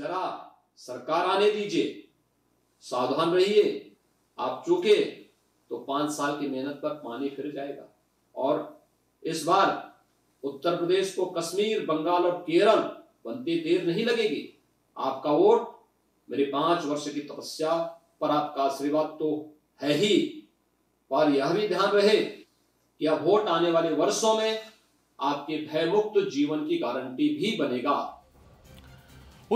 जरा सरकार आने दीजिए सावधान रहिए आप चूके तो पांच साल की मेहनत पर पानी फिर जाएगा और इस बार उत्तर प्रदेश को कश्मीर बंगाल और केरल बनती देर नहीं लगेगी आपका वोट मेरे पांच वर्ष की तपस्या पर आपका आशीर्वाद तो है ही पर यह भी ध्यान रहे कि अब वोट आने वाले वर्षों में आपके भयमुक्त जीवन की गारंटी भी बनेगा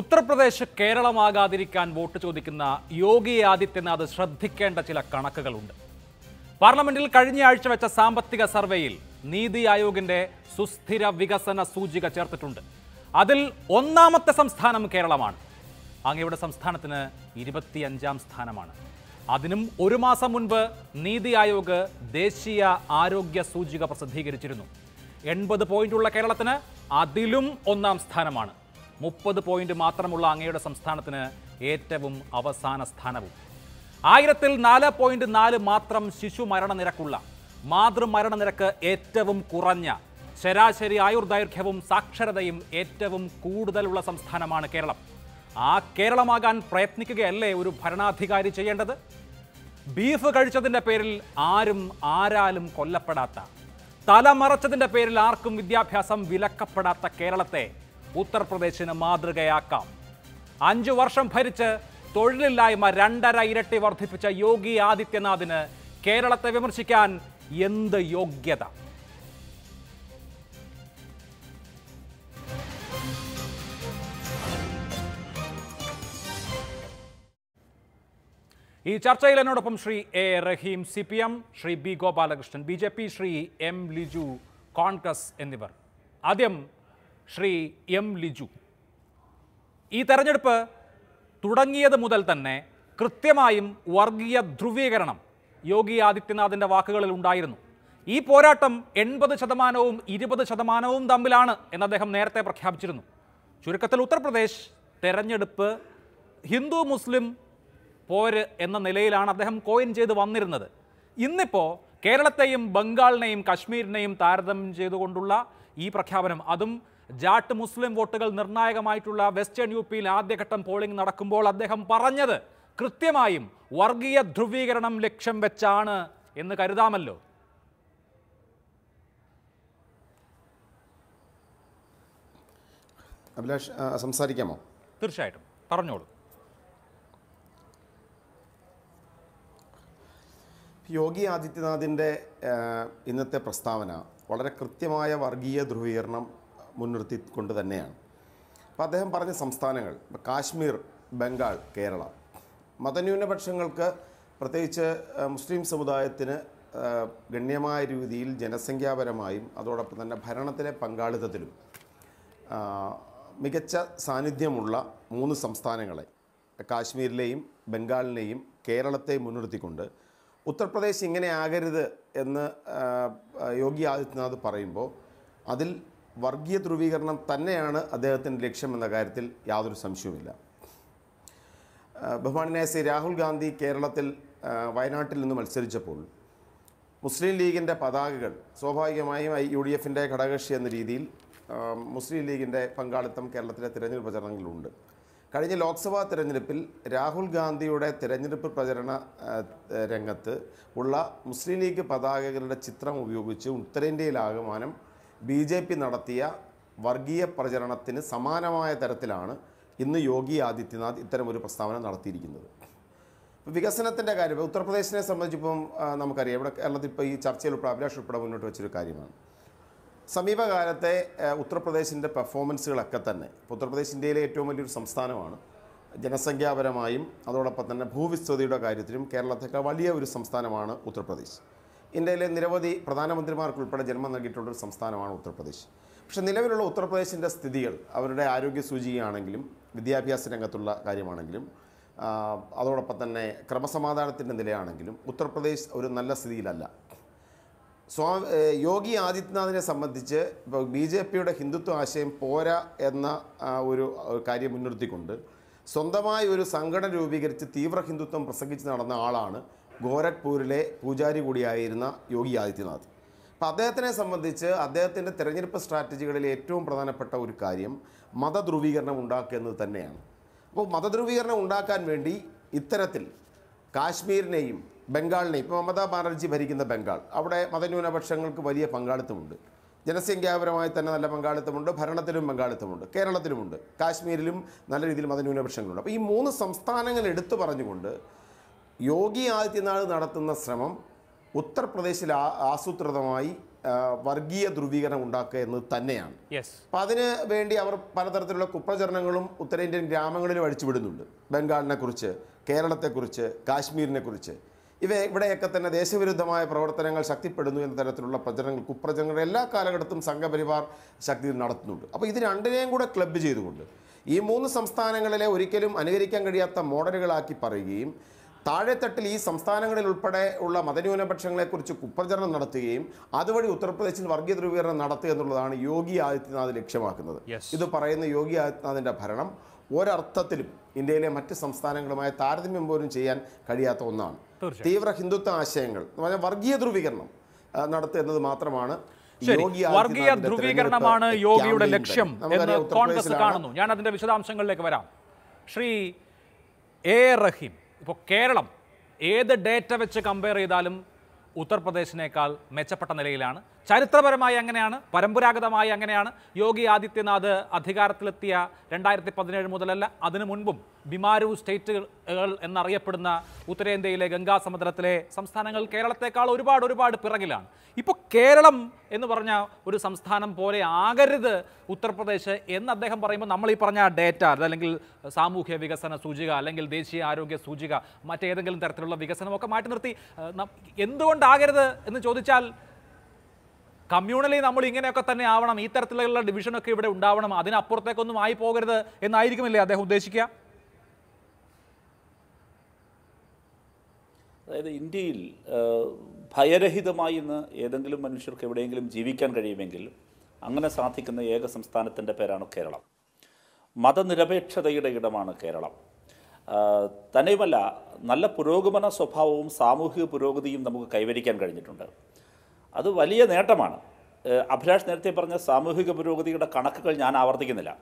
ഉത്തർപ്രദേശ് കേരളമാകാതിരിക്കാൻ വോട്ട് ചോദിക്കുന്ന യോഗി ആദിത്യനാഥ് ശ്രദ്ധിക്കേണ്ട ചില കണക്കുകളുണ്ട് പാർലമെന്റിൽ കഴിഞ്ഞ ആഴ്ച വെച്ച സാമ്പത്തിക സർവേയിൽ നീതി ആയോഗിന്റെ സുസ്ഥിര വികസന സൂചിക ചേർത്തിട്ടുണ്ട് അതിൽ ഒന്നാമത്തെ സംസ്ഥാനം കേരളമാണ് അങ്ങയുടെ സംസ്ഥാനത്തിന് ഇരുപത്തിയഞ്ചാം സ്ഥാനമാണ് അതിനും ഒരു മാസം മുൻപ് നീതി ആയോഗ് ദേശീയ ആരോഗ്യ സൂചിക പ്രസിദ്ധീകരിച്ചിരുന്നു എൺപത് പോയിന്റുള്ള കേരളത്തിന് അതിലും ഒന്നാം സ്ഥാനമാണ് മുപ്പത് പോയിന്റ് മാത്രമുള്ള അങ്ങയുടെ സംസ്ഥാനത്തിന് ഏറ്റവും അവസാന സ്ഥാനവും ആയിരത്തിൽ നാല് പോയിന്റ് നാല് മാത്രം ശിശു മരണനിരക്കുള്ള മാതൃമരണനിരക്ക് ഏറ്റവും കുറഞ്ഞ ശരാശരി ആയുർദൈർഘ്യവും സാക്ഷരതയും ഏറ്റവും കൂടുതലുള്ള സംസ്ഥാനമാണ് കേരളം ആ കേരളമാകാൻ പ്രയത്നിക്കുകയല്ലേ ഒരു ഭരണാധികാരി ചെയ്യേണ്ടത് ബീഫ് കഴിച്ചതിൻ്റെ പേരിൽ ആരും ആരാലും കൊല്ലപ്പെടാത്ത തല മറച്ചതിൻ്റെ പേരിൽ ആർക്കും വിദ്യാഭ്യാസം വിലക്കപ്പെടാത്ത കേരളത്തെ ഉത്തർപ്രദേശിന് മാതൃകയാക്കാം അഞ്ചു വർഷം ഭരിച്ച് തൊഴിലില്ലായ്മ രണ്ടര ഇരട്ടി വർദ്ധിപ്പിച്ച യോഗി ആദിത്യനാഥിന് കേരളത്തെ വിമർശിക്കാൻ എന്ത് യോഗ്യത ഈ ചർച്ചയിൽ എന്നോടൊപ്പം Shri A Rahim C P M Shri B Gopalakrishnan B J P Shri M Liju Congress എന്നിവർ ആദ്യം ശ്രീ എം ലിജു ഈ തെരഞ്ഞെടുപ്പ് തുടങ്ങിയത് മുതൽ തന്നെ കൃത്യമായും വർഗീയ ധ്രുവീകരണം യോഗി ആദിത്യനാഥിൻ്റെ വാക്കുകളിൽ ഉണ്ടായിരുന്നു ഈ പോരാട്ടം എൺപത് ശതമാനവും ഇരുപത് ശതമാനവും തമ്മിലാണ് എന്ന് അദ്ദേഹം നേരത്തെ പ്രഖ്യാപിച്ചിരുന്നു ചുരുക്കത്തിൽ ഉത്തർപ്രദേശ് തെരഞ്ഞെടുപ്പ് ഹിന്ദു മുസ്ലിം പോര് എന്ന നിലയിലാണ് അദ്ദേഹം കോയിൻ ചെയ്ത് വന്നിരുന്നത് ഇന്നിപ്പോൾ കേരളത്തെയും ബംഗാളിനെയും കശ്മീരിനെയും താരതമ്യം ചെയ്തുകൊണ്ടുള്ള ഈ പ്രഖ്യാപനം അതും ജാട്ട് മുസ്ലിം വോട്ടുകൾ നിർണായകമായിട്ടുള്ള വെസ്റ്റേൺ യു പിയിൽ ആദ്യഘട്ടം പോളിംഗ് നടക്കുമ്പോൾ അദ്ദേഹം പറഞ്ഞത് കൃത്യമായും വർഗീയ ധ്രുവീകരണം ലക്ഷ്യം വെച്ചാണ് എന്ന് കരുതാമല്ലോ അഭിലാഷ് സംസാരിക്കാമോ തീർച്ചയായിട്ടും പറഞ്ഞോളൂ യോഗി ആദിത്യനാഥിൻ്റെ ഇന്നത്തെ പ്രസ്താവന വളരെ കൃത്യമായ വർഗീയ ധ്രുവീകരണം മുൻനിർത്തിക്കൊണ്ട് തന്നെയാണ് അപ്പോൾ അദ്ദേഹം പറഞ്ഞ സംസ്ഥാനങ്ങൾ കാശ്മീർ ബംഗാൾ കേരള മതന്യൂനപക്ഷങ്ങൾക്ക് പ്രത്യേകിച്ച് മുസ്ലിം സമുദായത്തിന് ഗണ്യമായ രീതിയിൽ ജനസംഖ്യാപരമായും അതോടൊപ്പം തന്നെ ഭരണത്തിലെ പങ്കാളിത്തത്തിലും മികച്ച സാന്നിധ്യമുള്ള മൂന്ന് സംസ്ഥാനങ്ങളെ കാശ്മീരിലെയും ബംഗാളിനെയും കേരളത്തെ മുൻനിർത്തിക്കൊണ്ട് ഉത്തർപ്രദേശ് ഇങ്ങനെ ആകരുത് എന്ന് യോഗി ആദിത്യനാഥ് പറയുമ്പോൾ അതിൽ വർഗീയ ധ്രുവീകരണം തന്നെയാണ് അദ്ദേഹത്തിൻ്റെ ലക്ഷ്യമെന്ന കാര്യത്തിൽ യാതൊരു സംശയവുമില്ല ബഹുമാനായ ശ്രീ രാഹുൽ ഗാന്ധി കേരളത്തിൽ വയനാട്ടിൽ നിന്ന് മത്സരിച്ചപ്പോൾ മുസ്ലിം ലീഗിൻ്റെ പതാകകൾ സ്വാഭാവികമായും യു ഡി എഫിൻ്റെ ഘടകകക്ഷി എന്ന രീതിയിൽ മുസ്ലിം ലീഗിൻ്റെ പങ്കാളിത്തം കേരളത്തിലെ തിരഞ്ഞെടുപ്പ് പ്രചരണങ്ങളിലുണ്ട് കഴിഞ്ഞ ലോക്സഭാ തിരഞ്ഞെടുപ്പിൽ രാഹുൽ ഗാന്ധിയുടെ തിരഞ്ഞെടുപ്പ് പ്രചരണ രംഗത്ത് ഉള്ള മുസ്ലിം ലീഗ് പതാകകളുടെ ചിത്രം ഉപയോഗിച്ച് ഉത്തരേന്ത്യയിലാകമാനം ബി ജെ പി നടത്തിയ വർഗീയ പ്രചരണത്തിന് സമാനമായ തരത്തിലാണ് ഇന്ന് യോഗി ആദിത്യനാഥ് ഇത്തരമൊരു പ്രസ്താവന നടത്തിയിരിക്കുന്നത് വികസനത്തിൻ്റെ കാര്യം ഉത്തർപ്രദേശിനെ സംബന്ധിച്ചിപ്പം നമുക്കറിയാം ഇവിടെ കേരളത്തിൽ ഇപ്പോൾ ഈ ചർച്ചയിൽ ഉൾപ്പെടെ അഭിലാഷ് ഉൾപ്പെടെ മുന്നോട്ട് വെച്ചൊരു കാര്യമാണ് സമീപകാലത്തെ ഉത്തർപ്രദേശിൻ്റെ പെർഫോമൻസുകളൊക്കെ തന്നെ ഇപ്പോൾ ഉത്തർപ്രദേശ് ഇന്ത്യയിലെ ഏറ്റവും വലിയൊരു സംസ്ഥാനമാണ് ജനസംഖ്യാപരമായും അതോടൊപ്പം തന്നെ ഭൂവിസ്തൃതിയുടെ കാര്യത്തിലും കേരളത്തേക്കാൾ വലിയ ഒരു സംസ്ഥാനമാണ് ഉത്തർപ്രദേശ് ഇന്ത്യയിലെ നിരവധി പ്രധാനമന്ത്രിമാർക്കുൾപ്പെടെ ജന്മം നൽകിയിട്ടുള്ളൊരു സംസ്ഥാനമാണ് ഉത്തർപ്രദേശ് പക്ഷെ നിലവിലുള്ള ഉത്തർപ്രദേശിൻ്റെ സ്ഥിതികൾ അവരുടെ ആരോഗ്യ സൂചികയാണെങ്കിലും വിദ്യാഭ്യാസ രംഗത്തുള്ള കാര്യമാണെങ്കിലും അതോടൊപ്പം തന്നെ ക്രമസമാധാനത്തിൻ്റെ നിലയാണെങ്കിലും ഉത്തർപ്രദേശ് ഒരു നല്ല സ്ഥിതിയിലല്ല സ്വാ യോഗി ആദിത്യനാഥിനെ സംബന്ധിച്ച് ഇപ്പോൾ ബി ജെ പിയുടെ ഹിന്ദുത്വ ആശയം പോരാ എന്ന ഒരു കാര്യം മുൻനിർത്തിക്കൊണ്ട് സ്വന്തമായി ഒരു സംഘടന രൂപീകരിച്ച് തീവ്ര ഹിന്ദുത്വം പ്രസംഗിച്ച് നടന്ന ആളാണ് ഗോരഖ്പൂരിലെ പൂജാരി കൂടിയായിരുന്ന യോഗി ആദിത്യനാഥ് അപ്പോൾ അദ്ദേഹത്തിനെ സംബന്ധിച്ച് അദ്ദേഹത്തിൻ്റെ തിരഞ്ഞെടുപ്പ് സ്ട്രാറ്റജികളിൽ ഏറ്റവും പ്രധാനപ്പെട്ട ഒരു കാര്യം മതധ്രുവീകരണം ഉണ്ടാക്കുക എന്നത് തന്നെയാണ് അപ്പോൾ മതധ്രുവീകരണം ഉണ്ടാക്കാൻ വേണ്ടി ഇത്തരത്തിൽ കാശ്മീരിനെയും ബംഗാളിനെയും ഇപ്പോൾ മമതാ ബാനർജി ഭരിക്കുന്ന ബംഗാൾ അവിടെ മതന്യൂനപക്ഷങ്ങൾക്ക് വലിയ പങ്കാളിത്തമുണ്ട് ജനസംഖ്യാപരമായി തന്നെ നല്ല പങ്കാളിത്തമുണ്ട് ഭരണത്തിലും പങ്കാളിത്തമുണ്ട് കേരളത്തിലുമുണ്ട് കാശ്മീരിലും നല്ല രീതിയിൽ മതന്യൂനപക്ഷങ്ങളുണ്ട് അപ്പോൾ ഈ മൂന്ന് സംസ്ഥാനങ്ങൾ എടുത്തു പറഞ്ഞുകൊണ്ട് യോഗി ആദിത്യനാഥ് നടത്തുന്ന ശ്രമം ഉത്തർപ്രദേശിൽ ആസൂത്രിതമായി വർഗീയ ധ്രുവീകരണം ഉണ്ടാക്കുക എന്നത് തന്നെയാണ് അപ്പം അതിന് വേണ്ടി അവർ പലതരത്തിലുള്ള കുപ്രചരണങ്ങളും ഉത്തരേന്ത്യൻ ഗ്രാമങ്ങളിലും അഴിച്ചുവിടുന്നുണ്ട് ബംഗാളിനെക്കുറിച്ച് കുറിച്ച് കേരളത്തെക്കുറിച്ച് കാശ്മീരിനെ കുറിച്ച് ഇവ ഇവിടെയൊക്കെ തന്നെ ദേശവിരുദ്ധമായ പ്രവർത്തനങ്ങൾ ശക്തിപ്പെടുന്നു എന്ന തരത്തിലുള്ള പ്രചരണങ്ങൾ കുപ്രചരണങ്ങൾ എല്ലാ കാലഘട്ടത്തും സംഘപരിവാർ ശക്തി നടത്തുന്നുണ്ട് അപ്പോൾ ഇത് രണ്ടിനെയും കൂടെ ക്ലബ്ബ് ചെയ്തുകൊണ്ട് ഈ മൂന്ന് സംസ്ഥാനങ്ങളിലെ ഒരിക്കലും അനുകരിക്കാൻ കഴിയാത്ത മോഡലുകളാക്കി പറയുകയും താഴെത്തട്ടിൽ ഈ സംസ്ഥാനങ്ങളിൽ ഉൾപ്പെടെ ഉള്ള മതന്യൂനപക്ഷങ്ങളെക്കുറിച്ച് കുപ്രചരണം നടത്തുകയും അതുവഴി ഉത്തർപ്രദേശിൽ വർഗീയ ധ്രുവീകരണം നടത്തുക എന്നുള്ളതാണ് യോഗി ആദിത്യനാഥ് ലക്ഷ്യമാക്കുന്നത് ഇത് പറയുന്ന യോഗി ആദിത്യനാഥിൻ്റെ ഭരണം ഒരർത്ഥത്തിലും ഇന്ത്യയിലെ മറ്റ് സംസ്ഥാനങ്ങളുമായി താരതമ്യം പോലും ചെയ്യാൻ കഴിയാത്ത ഒന്നാണ് തീവ്ര ഹിന്ദുത്വ ആശയങ്ങൾ എന്ന് പറഞ്ഞാൽ വർഗീയ ധ്രുവീകരണം നടത്തുക എന്നത് മാത്രമാണ് വർഗീയ ധ്രുവീകരണമാണ് യോഗിയുടെ ലക്ഷ്യം എന്ന് കോൺഗ്രസ് കാണുന്നു ഞാൻ അതിന്റെ വിശദാംശങ്ങളിലേക്ക് വരാം ശ്രീ എ റഹീം ഇപ്പോൾ കേരളം ഏത് ഡേറ്റ വെച്ച് കമ്പയർ ചെയ്താലും ഉത്തർപ്രദേശിനേക്കാൾ മെച്ചപ്പെട്ട നിലയിലാണ് ചരിത്രപരമായി അങ്ങനെയാണ് പരമ്പരാഗതമായി അങ്ങനെയാണ് യോഗി ആദിത്യനാഥ് അധികാരത്തിലെത്തിയ രണ്ടായിരത്തി പതിനേഴ് മുതലല്ല അതിനു മുൻപും ബിമാരു സ്റ്റേറ്റുകൾ എന്നറിയപ്പെടുന്ന ഉത്തരേന്ത്യയിലെ ഗംഗാ സമുദ്രത്തിലെ സംസ്ഥാനങ്ങൾ കേരളത്തെക്കാൾ ഒരുപാട് ഒരുപാട് പിറകിലാണ് ഇപ്പോൾ കേരളം എന്ന് പറഞ്ഞ ഒരു സംസ്ഥാനം പോലെ ആകരുത് ഉത്തർപ്രദേശ് എന്ന് അദ്ദേഹം പറയുമ്പോൾ നമ്മൾ ഈ പറഞ്ഞ ഡേറ്റ അതല്ലെങ്കിൽ സാമൂഹ്യ വികസന സൂചിക അല്ലെങ്കിൽ ദേശീയ ആരോഗ്യ സൂചിക മറ്റേതെങ്കിലും തരത്തിലുള്ള വികസനമൊക്കെ മാറ്റി നിർത്തി എന്തുകൊണ്ടാകരുത് എന്ന് ചോദിച്ചാൽ കമ്മ്യൂണലി നമ്മൾ ഇങ്ങനെയൊക്കെ തന്നെ ആവണം ഈ തരത്തിലുള്ള ഡിവിഷനൊക്കെ ഇവിടെ ഉണ്ടാവണം അതിനപ്പുറത്തേക്കൊന്നും ആയി പോകരുത് എന്നായിരിക്കുമല്ലേ അദ്ദേഹം ഉദ്ദേശിക്കുക അതായത് ഇന്ത്യയിൽ ഭയരഹിതമായി ഇന്ന് ഏതെങ്കിലും മനുഷ്യർക്ക് എവിടെയെങ്കിലും ജീവിക്കാൻ കഴിയുമെങ്കിൽ അങ്ങനെ സാധിക്കുന്ന ഏക സംസ്ഥാനത്തിൻ്റെ പേരാണ് കേരളം മതനിരപേക്ഷതയുടെ ഇടമാണ് കേരളം തന്നെയുമല്ല നല്ല പുരോഗമന സ്വഭാവവും സാമൂഹിക പുരോഗതിയും നമുക്ക് കൈവരിക്കാൻ കഴിഞ്ഞിട്ടുണ്ട് അത് വലിയ നേട്ടമാണ് അഭിലാഷ് നേരത്തെ പറഞ്ഞ സാമൂഹിക പുരോഗതിയുടെ കണക്കുകൾ ഞാൻ ആവർത്തിക്കുന്നില്ല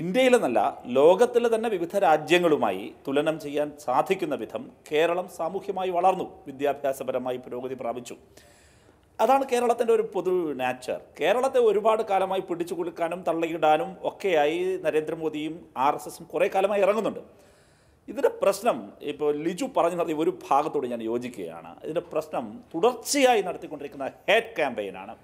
ഇന്ത്യയിലെന്നല്ല ലോകത്തിലെ തന്നെ വിവിധ രാജ്യങ്ങളുമായി തുലനം ചെയ്യാൻ സാധിക്കുന്ന വിധം കേരളം സാമൂഹ്യമായി വളർന്നു വിദ്യാഭ്യാസപരമായി പുരോഗതി പ്രാപിച്ചു അതാണ് കേരളത്തിൻ്റെ ഒരു പൊതു നാച്ചർ കേരളത്തെ ഒരുപാട് കാലമായി പിടിച്ചു കൊടുക്കാനും തള്ളിയിടാനും ഒക്കെയായി നരേന്ദ്രമോദിയും ആർ എസ് എസും കുറേ കാലമായി ഇറങ്ങുന്നുണ്ട് ഇതിൻ്റെ പ്രശ്നം ഇപ്പോൾ ലിജു പറഞ്ഞു നടത്തിയ ഒരു ഭാഗത്തോട് ഞാൻ യോജിക്കുകയാണ് ഇതിൻ്റെ പ്രശ്നം തുടർച്ചയായി നടത്തിക്കൊണ്ടിരിക്കുന്ന ഹേറ്റ് ക്യാമ്പയിനാണ്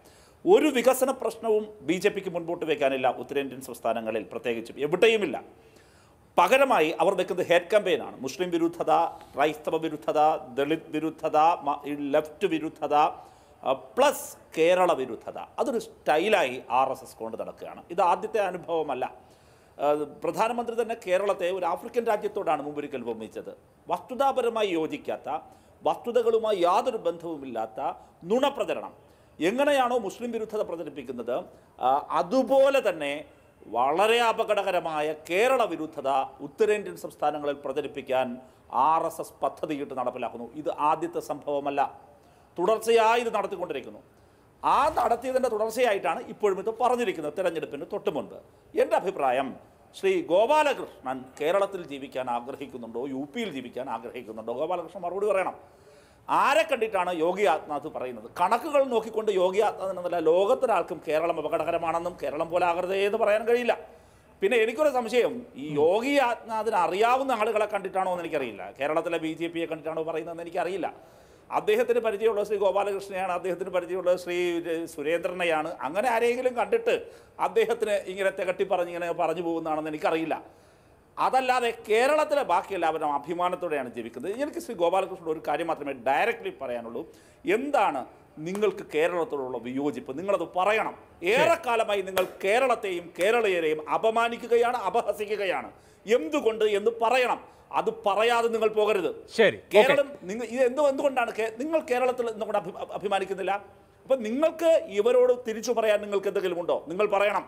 ഒരു വികസന പ്രശ്നവും ബി ജെ പിക്ക് മുൻപോട്ട് വയ്ക്കാനില്ല ഉത്തരേന്ത്യൻ സംസ്ഥാനങ്ങളിൽ പ്രത്യേകിച്ചും എവിടെയുമില്ല പകരമായി അവർ വെക്കുന്നത് ഹേറ്റ് ക്യാമ്പയിനാണ് മുസ്ലിം വിരുദ്ധത ക്രൈസ്തവ വിരുദ്ധത ദളിത് വിരുദ്ധത ലെഫ്റ്റ് വിരുദ്ധത പ്ലസ് കേരള വിരുദ്ധത അതൊരു സ്റ്റൈലായി ആർ എസ് എസ് കൊണ്ട് നടക്കുകയാണ് ഇത് ആദ്യത്തെ അനുഭവമല്ല പ്രധാനമന്ത്രി തന്നെ കേരളത്തെ ഒരു ആഫ്രിക്കൻ രാജ്യത്തോടാണ് മുമ്പൊരിക്കൽ ഉപമിച്ചത് വസ്തുതാപരമായി യോജിക്കാത്ത വസ്തുതകളുമായി യാതൊരു ബന്ധവുമില്ലാത്ത നുണപ്രചരണം എങ്ങനെയാണോ മുസ്ലിം വിരുദ്ധത പ്രചരിപ്പിക്കുന്നത് അതുപോലെ തന്നെ വളരെ അപകടകരമായ കേരള വിരുദ്ധത ഉത്തരേന്ത്യൻ സംസ്ഥാനങ്ങളിൽ പ്രചരിപ്പിക്കാൻ ആർ എസ് എസ് പദ്ധതിയിട്ട് നടപ്പിലാക്കുന്നു ഇത് ആദ്യത്തെ സംഭവമല്ല തുടർച്ചയായി ഇത് നടത്തിക്കൊണ്ടിരിക്കുന്നു ആ നടത്തിയതിൻ്റെ തുടർച്ചയായിട്ടാണ് ഇപ്പോഴും ഇത് പറഞ്ഞിരിക്കുന്നത് തിരഞ്ഞെടുപ്പിന് തൊട്ട് മുൻപ് എൻ്റെ അഭിപ്രായം ശ്രീ ഗോപാലകൃഷ്ണൻ കേരളത്തിൽ ജീവിക്കാൻ ആഗ്രഹിക്കുന്നുണ്ടോ യു പിയിൽ ജീവിക്കാൻ ആഗ്രഹിക്കുന്നുണ്ടോ ഗോപാലകൃഷ്ണൻ മറുപടി പറയണം ആരെ കണ്ടിട്ടാണ് യോഗി ആത്മനാഥ് പറയുന്നത് കണക്കുകൾ നോക്കിക്കൊണ്ട് യോഗി ആത്മനാഥൻ എന്നല്ല ലോകത്തിലാർക്കും കേരളം അപകടകരമാണെന്നും കേരളം പോലെ ആകരുതേ എന്ന് പറയാൻ കഴിയില്ല പിന്നെ എനിക്കൊരു സംശയം ഈ യോഗി ആത്മനാഥിന് അറിയാവുന്ന ആളുകളെ കണ്ടിട്ടാണോ എന്ന് എനിക്കറിയില്ല കേരളത്തിലെ ബി ജെ പിയെ കണ്ടിട്ടാണോ പറയുന്നതെന്ന് എനിക്കറിയില്ല അദ്ദേഹത്തിന് പരിചയമുള്ള ശ്രീ ഗോപാലകൃഷ്ണയാണ് അദ്ദേഹത്തിന് പരിചയമുള്ള ശ്രീ സുരേന്ദ്രനെയാണ് അങ്ങനെ ആരെങ്കിലും കണ്ടിട്ട് അദ്ദേഹത്തിന് ഇങ്ങനെ തികട്ടി ഇങ്ങനെ പറഞ്ഞു പോകുന്നതാണെന്ന് എനിക്കറിയില്ല അതല്ലാതെ കേരളത്തിലെ ബാക്കിയെല്ലാവരും അഭിമാനത്തോടെയാണ് ജീവിക്കുന്നത് എനിക്ക് ശ്രീ ഗോപാലകൃഷ്ണൻ ഒരു കാര്യം മാത്രമേ ഡയറക്റ്റ്ലി പറയാനുള്ളൂ എന്താണ് നിങ്ങൾക്ക് കേരളത്തോടുള്ള വിയോജിപ്പ് നിങ്ങളത് പറയണം ഏറെക്കാലമായി നിങ്ങൾ കേരളത്തെയും കേരളീയരെയും അപമാനിക്കുകയാണ് അപഹസിക്കുകയാണ് എന്തുകൊണ്ട് എന്ന് പറയണം അത് പറയാതെ നിങ്ങൾ പോകരുത് ശരി കേരളം നിങ്ങൾ ഇത് എന്ത് എന്തുകൊണ്ടാണ് നിങ്ങൾ കേരളത്തിൽ എന്തുകൊണ്ട് അഭിമാനിക്കുന്നില്ല അപ്പം നിങ്ങൾക്ക് ഇവരോട് തിരിച്ചു പറയാൻ നിങ്ങൾക്ക് എന്തെങ്കിലും ഉണ്ടോ നിങ്ങൾ പറയണം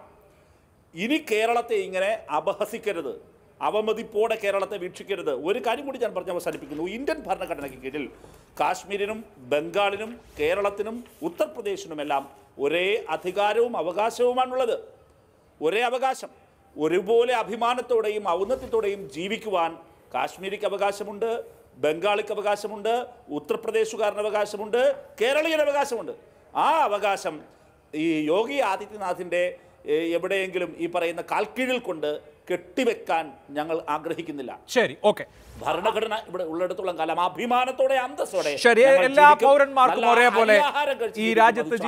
ഇനി കേരളത്തെ ഇങ്ങനെ അപഹസിക്കരുത് അവമതിപ്പോടെ കേരളത്തെ വീക്ഷിക്കരുത് ഒരു കാര്യം കൂടി ഞാൻ പറഞ്ഞ് അവസാനിപ്പിക്കുന്നു ഇന്ത്യൻ ഭരണഘടനയ്ക്ക് കീഴിൽ കാശ്മീരിനും ബംഗാളിനും കേരളത്തിനും ഉത്തർപ്രദേശിനുമെല്ലാം ഒരേ അധികാരവും അവകാശവുമാണുള്ളത് ഒരേ അവകാശം ഒരുപോലെ അഭിമാനത്തോടെയും ഔന്നത്യത്തോടെയും ജീവിക്കുവാൻ കാശ്മീരിക്ക് അവകാശമുണ്ട് ബംഗാളിക്ക് അവകാശമുണ്ട് ഉത്തർപ്രദേശുകാരന് അവകാശമുണ്ട് കേരളീയന് അവകാശമുണ്ട് ആ അവകാശം ഈ യോഗി ആദിത്യനാഥിൻ്റെ എവിടെയെങ്കിലും ഈ പറയുന്ന കാൽക്കീഴിൽ കൊണ്ട് കെട്ടിവെക്കാൻ ഞങ്ങൾ ആഗ്രഹിക്കുന്നില്ല ശരി ഓക്കെ ഭരണഘടന ഇവിടെ ഉള്ളിടത്തോളം കാലം അഭിമാനത്തോടെ അന്തസ്സോടെ ശരി എല്ലാ പൗരന്മാർക്കും ഒരേപോലെ ഈ രാജ്യത്ത്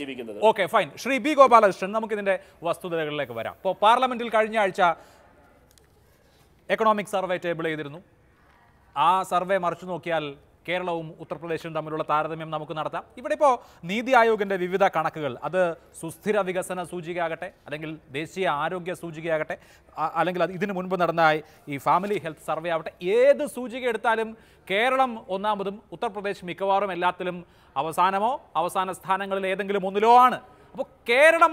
ജീവിക്കുന്നത് okay fine Shri B Gopalakrishnan നമുക്ക് ഇതിന്റെ വസ്തുതകളിലേക്ക് വരാം ഇപ്പോൾ പാർലമെന്റിൽ കഴിഞ്ഞ ആഴ്ച എക്കണോമിക് സർവേ ടേബിൾ ചെയ്തിരുന്നു ആ സർവേ മറിച്ചു നോക്കിയാൽ കേരളവും ഉത്തർപ്രദേശും തമ്മിലുള്ള താരതമ്യം നമുക്ക് നടത്താം ഇവിടെ ഇപ്പോൾ നീതി ആയോഗിൻ്റെ വിവിധ കണക്കുകൾ അത് സുസ്ഥിര വികസന സൂചികയാകട്ടെ അല്ലെങ്കിൽ ദേശീയ ആരോഗ്യ സൂചികയാകട്ടെ അല്ലെങ്കിൽ അത് ഇതിനു മുൻപ് നടന്ന ഈ ഫാമിലി ഹെൽത്ത് സർവേ ആവട്ടെ ഏത് സൂചിക എടുത്താലും കേരളം ഒന്നാമതും ഉത്തർപ്രദേശ് മിക്കവാറും എല്ലാത്തിലും അവസാനമോ അവസാന സ്ഥാനങ്ങളിൽ ഏതെങ്കിലും ഒന്നിലോ ആണ് അപ്പോൾ കേരളം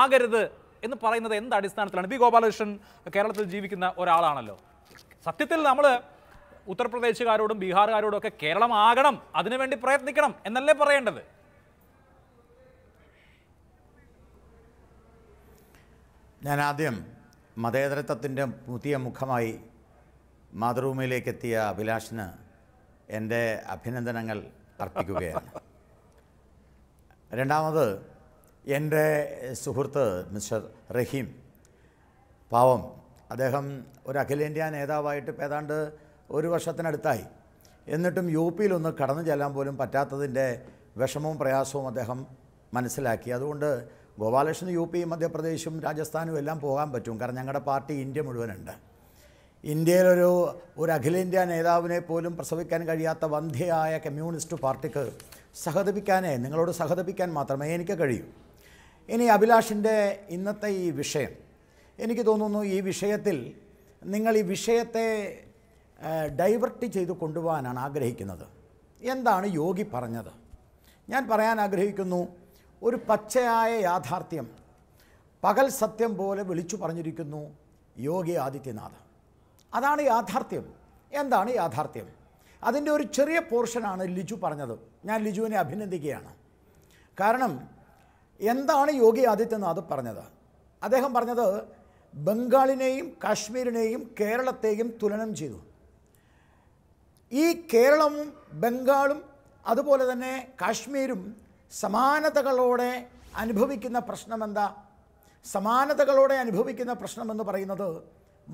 ആകരുത് എന്ന് പറയുന്നത് എന്ത് അടിസ്ഥാനത്തിലാണ് വി ഗോപാലകൃഷ്ണൻ കേരളത്തിൽ ജീവിക്കുന്ന ഒരാളാണല്ലോ സത്യത്തിൽ നമ്മൾ ഉത്തർപ്രദേശുകാരോടും ബീഹാറുകാരോടും ഒക്കെ ആകണം അതിനുവേണ്ടി പ്രയത്നിക്കണം എന്നല്ലേ പറയേണ്ടത് ഞാൻ ആദ്യം മതേതരത്വത്തിൻ്റെ പുതിയ മുഖമായി മാതൃഭൂമിയിലേക്ക് എത്തിയ അഭിലാഷിന് എൻ്റെ അഭിനന്ദനങ്ങൾ അർപ്പിക്കുകയാണ് രണ്ടാമത് എൻ്റെ സുഹൃത്ത് മിസ്റ്റർ റഹീം പാവം അദ്ദേഹം ഒരു അഖിലേന്ത്യാ നേതാവായിട്ട് ഇപ്പോൾ ഏതാണ്ട് ഒരു വർഷത്തിനടുത്തായി എന്നിട്ടും യു പിയിലൊന്ന് കടന്നു ചെല്ലാൻ പോലും പറ്റാത്തതിൻ്റെ വിഷമവും പ്രയാസവും അദ്ദേഹം മനസ്സിലാക്കി അതുകൊണ്ട് ഗോപാലകൃഷ്ണൻ യു പി മധ്യപ്രദേശും രാജസ്ഥാനും എല്ലാം പോകാൻ പറ്റും കാരണം ഞങ്ങളുടെ പാർട്ടി ഇന്ത്യ മുഴുവനുണ്ട് ഇന്ത്യയിലൊരു ഒരു അഖിലേന്ത്യാ നേതാവിനെ പോലും പ്രസവിക്കാൻ കഴിയാത്ത വന്ധ്യയായ കമ്മ്യൂണിസ്റ്റ് പാർട്ടിക്ക് സഹതപിക്കാനേ നിങ്ങളോട് സഹതപിക്കാൻ മാത്രമേ എനിക്ക് കഴിയൂ ഇനി അഭിലാഷിൻ്റെ ഇന്നത്തെ ഈ വിഷയം എനിക്ക് തോന്നുന്നു ഈ വിഷയത്തിൽ നിങ്ങൾ ഈ വിഷയത്തെ ഡൈവേർട്ട് ചെയ്ത് കൊണ്ടുപോകാനാണ് ആഗ്രഹിക്കുന്നത് എന്താണ് യോഗി പറഞ്ഞത് ഞാൻ പറയാൻ ആഗ്രഹിക്കുന്നു ഒരു പച്ചയായ യാഥാർത്ഥ്യം പകൽ സത്യം പോലെ വിളിച്ചു പറഞ്ഞിരിക്കുന്നു യോഗി ആദിത്യനാഥ് അതാണ് യാഥാർത്ഥ്യം എന്താണ് യാഥാർത്ഥ്യം അതിൻ്റെ ഒരു ചെറിയ പോർഷനാണ് ലിജു പറഞ്ഞത് ഞാൻ ലിജുവിനെ അഭിനന്ദിക്കുകയാണ് കാരണം എന്താണ് യോഗി ആദിത്യനാഥ് പറഞ്ഞത് അദ്ദേഹം പറഞ്ഞത് ബംഗാളിനെയും കാശ്മീരിനെയും കേരളത്തെയും തുലനം ചെയ്തു ഈ കേരളവും ബംഗാളും അതുപോലെ തന്നെ കാശ്മീരും സമാനതകളോടെ അനുഭവിക്കുന്ന പ്രശ്നമെന്താ സമാനതകളോടെ അനുഭവിക്കുന്ന പ്രശ്നമെന്ന് പറയുന്നത്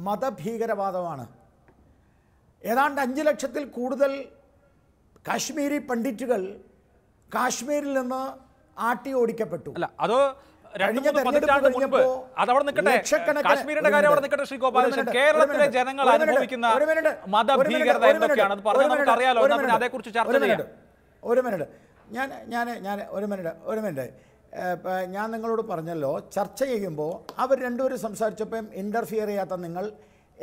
മതഭീകരവാദമാണ് ഏതാണ്ട് അഞ്ച് ലക്ഷത്തിൽ കൂടുതൽ കാശ്മീരി പണ്ഡിറ്റുകൾ കാശ്മീരിൽ നിന്ന് ആട്ടി ഓടിക്കപ്പെട്ടു അല്ല അത് നിൽക്കട്ടെ കാര്യം അവിടെ നിൽക്കട്ടെ കേരളത്തിലെ ജനങ്ങൾ അനുഭവിക്കുന്ന മതഭീകരത എന്തൊക്കെയാണ് അത് അറിയാലോ അതേക്കുറിച്ച് ചർച്ച ചെയ്യാം ഒരു മിനിറ്റ് ഞാൻ ഞാൻ ഞാൻ ഒരു മിനിറ്റ് ഒരു മിനിറ്റ് ഞാൻ നിങ്ങളോട് പറഞ്ഞല്ലോ ചർച്ച ചെയ്യുമ്പോൾ അവർ രണ്ടുപേരും സംസാരിച്ചപ്പോൾ ഇന്റർഫിയർ ചെയ്യാത്ത നിങ്ങൾ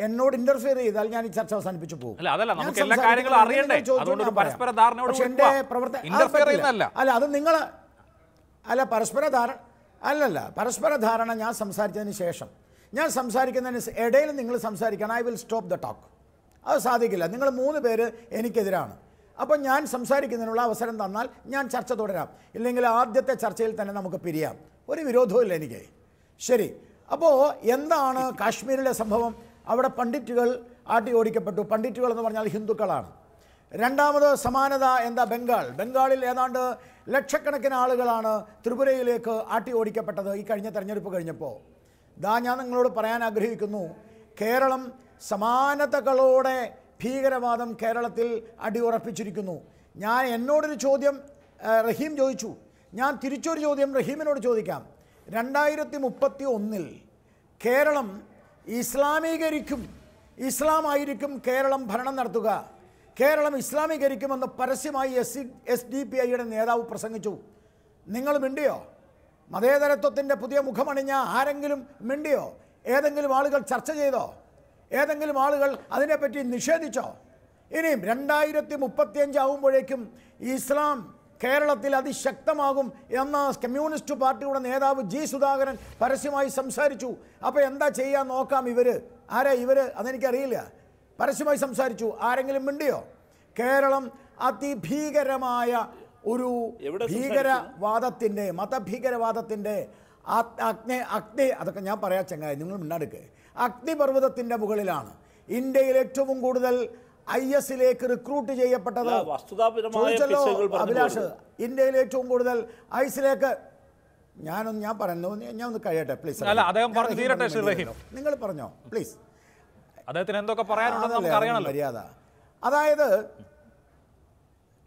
എന്നോട് ഇന്റർഫിയർ ചെയ്താൽ ഞാൻ ഈ ചർച്ച അവസാനിപ്പിച്ചു പോകും അല്ല അത് നിങ്ങൾ അല്ല പരസ്പര ധാരണ അല്ലല്ല പരസ്പര ധാരണ ഞാൻ സംസാരിച്ചതിന് ശേഷം ഞാൻ സംസാരിക്കുന്നതിന് ഇടയിൽ നിങ്ങൾ സംസാരിക്കണം I will stop the talk അത് സാധിക്കില്ല നിങ്ങൾ മൂന്ന് പേര് എനിക്കെതിരാണ് അപ്പോൾ ഞാൻ സംസാരിക്കുന്നതിനുള്ള അവസരം തന്നാൽ ഞാൻ ചർച്ച തുടരാം ഇല്ലെങ്കിൽ ആദ്യത്തെ ചർച്ചയിൽ തന്നെ നമുക്ക് പിരിയാം ഒരു വിരോധവുമില്ല എനിക്ക് ശരി അപ്പോൾ എന്താണ് കാശ്മീരിലെ സംഭവം അവിടെ പണ്ഡിറ്റുകൾ ആട്ടി ഓടിക്കപ്പെട്ടു പണ്ഡിറ്റുകൾ എന്ന് പറഞ്ഞാൽ ഹിന്ദുക്കളാണ് രണ്ടാമത് സമാനത എന്താ ബംഗാൾ ബംഗാളിൽ ഏതാണ്ട് ലക്ഷക്കണക്കിന് ആളുകളാണ് ത്രിപുരയിലേക്ക് ആട്ടി ഓടിക്കപ്പെട്ടത് ഈ കഴിഞ്ഞ തെരഞ്ഞെടുപ്പ് കഴിഞ്ഞപ്പോൾ ദാ ഞാൻ നിങ്ങളോട് പറയാൻ ആഗ്രഹിക്കുന്നു കേരളം സമാനതകളോടെ ഭീകരവാദം കേരളത്തിൽ അടിയുറപ്പിച്ചിരിക്കുന്നു ഞാൻ എന്നോടൊരു ചോദ്യം റഹീം ചോദിച്ചു ഞാൻ തിരിച്ചൊരു ചോദ്യം റഹീമിനോട് ചോദിക്കാം രണ്ടായിരത്തി മുപ്പത്തി ഒന്നിൽ കേരളം ഇസ്ലാമീകരിക്കും ഇസ്ലാമായിരിക്കും കേരളം ഭരണം നടത്തുക കേരളം ഇസ്ലാമീകരിക്കുമെന്ന് പരസ്യമായി എസ് എസ് ഡി പി ഐയുടെ നേതാവ് പ്രസംഗിച്ചു നിങ്ങൾ മിണ്ടിയോ മതേതരത്വത്തിൻ്റെ പുതിയ മുഖമണിഞ്ഞ ആരെങ്കിലും മിണ്ടിയോ ഏതെങ്കിലും ആളുകൾ ചർച്ച ചെയ്തോ ഏതെങ്കിലും ആളുകൾ അതിനെപ്പറ്റി നിഷേധിച്ചോ ഇനിയും രണ്ടായിരത്തി മുപ്പത്തിയഞ്ച് ആകുമ്പോഴേക്കും ഇസ്ലാം കേരളത്തിൽ അതിശക്തമാകും എന്ന കമ്മ്യൂണിസ്റ്റ് പാർട്ടിയുടെ നേതാവ് ജി സുധാകരൻ പരസ്യമായി സംസാരിച്ചു അപ്പോൾ എന്താ ചെയ്യാൻ നോക്കാം ഇവർ ആരാ ഇവർ അതെനിക്കറിയില്ല പരസ്യമായി സംസാരിച്ചു ആരെങ്കിലും മിണ്ടിയോ കേരളം അതിഭീകരമായ ഒരു ഭീകരവാദത്തിൻ്റെ മതഭീകരവാദത്തിൻ്റെ അഗ്നി അഗ്നി അതൊക്കെ ഞാൻ പറയാം ചങ്ങായി നിങ്ങൾ മിണ്ടടുക്ക് അഗ്നിപർവ്വതത്തിൻ്റെ മുകളിലാണ് ഇന്ത്യയിൽ ഏറ്റവും കൂടുതൽ ഐ എസിലേക്ക് റിക്രൂട്ട് ചെയ്യപ്പെട്ടത് ചോദിച്ചല്ലോ അഭിലാഷ് ഇന്ത്യയിൽ ഏറ്റവും കൂടുതൽ ഐസിലേക്ക് ഞാനൊന്ന് ഞാൻ പറഞ്ഞു ഞാൻ ഒന്ന് കഴിയട്ടെ പ്ലീസ് നിങ്ങൾ പറഞ്ഞോ പ്ലീസ് അദ്ദേഹത്തിന് എന്തൊക്കെ പറയാനുണ്ടെന്ന് മര്യാദ അതായത്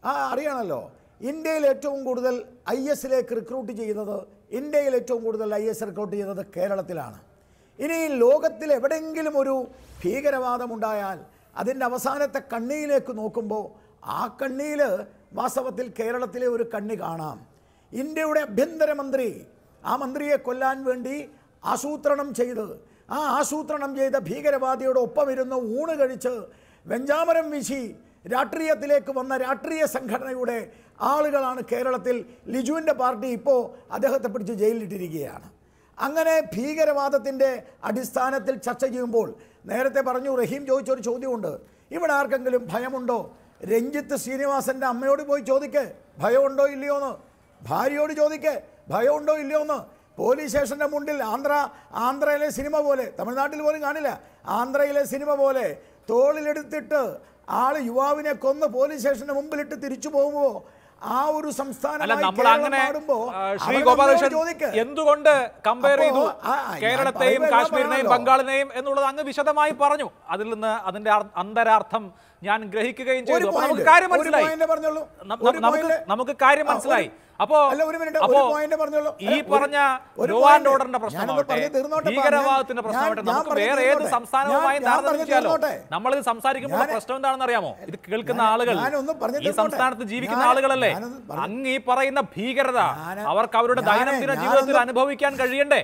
ആ അറിയണല്ലോ ഇന്ത്യയിൽ ഏറ്റവും കൂടുതൽ ഐ എസിലേക്ക് റിക്രൂട്ട് ചെയ്യുന്നത് ഇന്ത്യയിൽ ഏറ്റവും കൂടുതൽ ഐ എസ് റിക്രൂട്ട് ചെയ്യുന്നത് കേരളത്തിലാണ് ഇനി ലോകത്തിൽ എവിടെയെങ്കിലും ഒരു ഭീകരവാദമുണ്ടായാൽ അതിൻ്റെ അവസാനത്തെ കണ്ണിയിലേക്ക് നോക്കുമ്പോൾ ആ കണ്ണിയിൽ വാസ്തവത്തിൽ കേരളത്തിലെ ഒരു കണ്ണി കാണാം ഇന്ത്യയുടെ ആഭ്യന്തരമന്ത്രി ആ മന്ത്രിയെ കൊല്ലാൻ വേണ്ടി ആസൂത്രണം ചെയ്തത് ആ ആസൂത്രണം ചെയ്ത ഭീകരവാദിയോടൊപ്പമിരുന്ന് ഊണ് കഴിച്ച് വെഞ്ചാമരം വീശി രാഷ്ട്രീയത്തിലേക്ക് വന്ന രാഷ്ട്രീയ സംഘടനയുടെ ആളുകളാണ് കേരളത്തിൽ ലിജുവിൻ്റെ പാർട്ടി ഇപ്പോൾ അദ്ദേഹത്തെ പിടിച്ച് ജയിലിലിട്ടിരിക്കുകയാണ് അങ്ങനെ ഭീകരവാദത്തിൻ്റെ അടിസ്ഥാനത്തിൽ ചർച്ച ചെയ്യുമ്പോൾ നേരത്തെ പറഞ്ഞു റഹീം ചോദിച്ചൊരു ചോദ്യമുണ്ട് ഇവിടെ ആർക്കെങ്കിലും ഭയമുണ്ടോ രഞ്ജിത്ത് ശ്രീനിവാസൻ്റെ അമ്മയോട് പോയി ചോദിക്കേ ഭയമുണ്ടോ ഇല്ലയോ എന്ന് ഭാര്യയോട് ചോദിക്കേ ഭയമുണ്ടോ ഇല്ലയോ എന്ന് പോലീസ് സ്റ്റേഷൻ്റെ മുണ്ടിൽ ആന്ധ്ര ആന്ധ്രയിലെ സിനിമ പോലെ തമിഴ്നാട്ടിൽ പോലും കാണില്ല ആന്ധ്രയിലെ സിനിമ പോലെ തോളിലെടുത്തിട്ട് ആൾ യുവാവിനെ കൊന്ന് പോലീസ് സ്റ്റേഷൻ്റെ മുമ്പിലിട്ട് തിരിച്ചു പോകുമ്പോൾ ആ ഒരു സംസ്ഥാനം നമ്മൾ അങ്ങനെ ശ്രീ എന്തുകൊണ്ട് കമ്പയർ ചെയ്തു കേരളത്തെയും കാശ്മീരിനെയും ബംഗാളിനെയും എന്നുള്ളത് അങ്ങ് വിശദമായി പറഞ്ഞു അതിൽ നിന്ന് അതിന്റെ അന്തരാർത്ഥം ഞാൻ ഗ്രഹിക്കുകയും ചെയ്തു നമുക്ക് കാര്യം മനസ്സിലായി നമുക്ക് നമുക്ക് കാര്യം മനസ്സിലായി അപ്പോ അപ്പോ ഈ പറഞ്ഞ ലോ ആൻഡ് ഓർഡറിന്റെ പ്രശ്നമാവട്ടെ ഭീകരവാദത്തിന്റെ പ്രശ്നമാവട്ടെ നമുക്ക് വേറെ ഏത് സംസ്ഥാനവുമായി താരതമ്യം ചെയ്യാലോ നമ്മളിത് സംസാരിക്കുമ്പോൾ പ്രശ്നം എന്താണെന്ന് അറിയാമോ ഇത് കേൾക്കുന്ന ആളുകൾ ഈ സംസ്ഥാനത്ത് ജീവിക്കുന്ന ആളുകളല്ലേ അങ്ങ് ഈ പറയുന്ന ഭീകരത അവർക്ക് അവരുടെ ദൈനംദിന ജീവിതത്തിൽ അനുഭവിക്കാൻ കഴിയണ്ടേ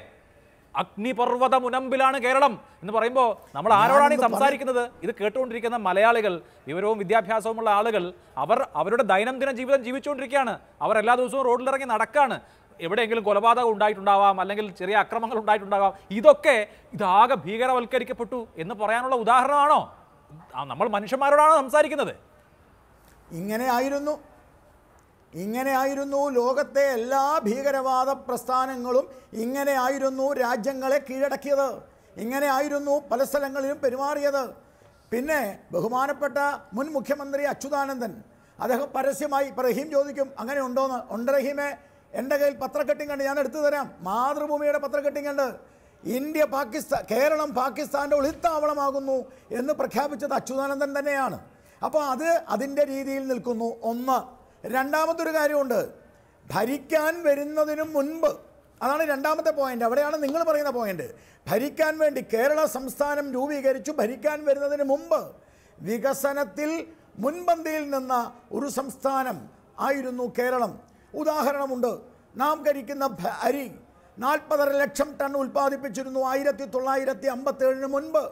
അഗ്നിപർവ്വത മുനമ്പിലാണ് കേരളം എന്ന് പറയുമ്പോൾ നമ്മൾ ആരോടാണ് സംസാരിക്കുന്നത് ഇത് കേട്ടുകൊണ്ടിരിക്കുന്ന മലയാളികൾ വിവരവും വിദ്യാഭ്യാസവുമുള്ള ആളുകൾ അവർ അവരുടെ ദൈനംദിന ജീവിതം ജീവിച്ചുകൊണ്ടിരിക്കുകയാണ് അവർ എല്ലാ ദിവസവും റോഡിലിറങ്ങി നടക്കാണ് എവിടെയെങ്കിലും കൊലപാതകം ഉണ്ടായിട്ടുണ്ടാവാം അല്ലെങ്കിൽ ചെറിയ അക്രമങ്ങൾ ഉണ്ടായിട്ടുണ്ടാവാം ഇതൊക്കെ ഇതാകെ ഭീകരവൽക്കരിക്കപ്പെട്ടു എന്ന് പറയാനുള്ള ഉദാഹരണമാണോ നമ്മൾ മനുഷ്യന്മാരോടാണോ സംസാരിക്കുന്നത് ഇങ്ങനെ ആയിരുന്നു ഇങ്ങനെയായിരുന്നു ലോകത്തെ എല്ലാ ഭീകരവാദ പ്രസ്ഥാനങ്ങളും ഇങ്ങനെയായിരുന്നു രാജ്യങ്ങളെ കീഴടക്കിയത് ഇങ്ങനെയായിരുന്നു പല സ്ഥലങ്ങളിലും പെരുമാറിയത് പിന്നെ ബഹുമാനപ്പെട്ട മുൻ മുഖ്യമന്ത്രി അച്യുതാനന്ദൻ അദ്ദേഹം പരസ്യമായി ഇപ്പോൾ റഹീം ചോദിക്കും അങ്ങനെ ഉണ്ടോയെന്ന് ഉണ്ട് റഹീമെ എൻ്റെ കയ്യിൽ പത്രക്കെട്ടിങ് കണ്ട് ഞാൻ എടുത്തു തരാം മാതൃഭൂമിയുടെ പത്രക്കെട്ടിങ് കണ്ട് ഇന്ത്യ പാകിസ്ഥാൻ കേരളം പാകിസ്ഥാൻ്റെ ഒളിത്താവളമാകുന്നു എന്ന് പ്രഖ്യാപിച്ചത് അച്യുതാനന്ദൻ തന്നെയാണ് അപ്പോൾ അത് അതിൻ്റെ രീതിയിൽ നിൽക്കുന്നു ഒന്ന് രണ്ടാമത്തൊരു കാര്യമുണ്ട് ഭരിക്കാൻ വരുന്നതിന് മുൻപ് അതാണ് രണ്ടാമത്തെ പോയിന്റ് അവിടെയാണ് നിങ്ങൾ പറയുന്ന പോയിന്റ് ഭരിക്കാൻ വേണ്ടി കേരള സംസ്ഥാനം രൂപീകരിച്ചു ഭരിക്കാൻ വരുന്നതിന് മുമ്പ് വികസനത്തിൽ മുൻപന്തിയിൽ നിന്ന ഒരു സംസ്ഥാനം ആയിരുന്നു കേരളം ഉദാഹരണമുണ്ട് നാം കരിക്കുന്ന അരി നാൽപ്പതര ലക്ഷം ടൺ ഉൽപ്പാദിപ്പിച്ചിരുന്നു ആയിരത്തി തൊള്ളായിരത്തി അമ്പത്തേഴിന് മുൻപ്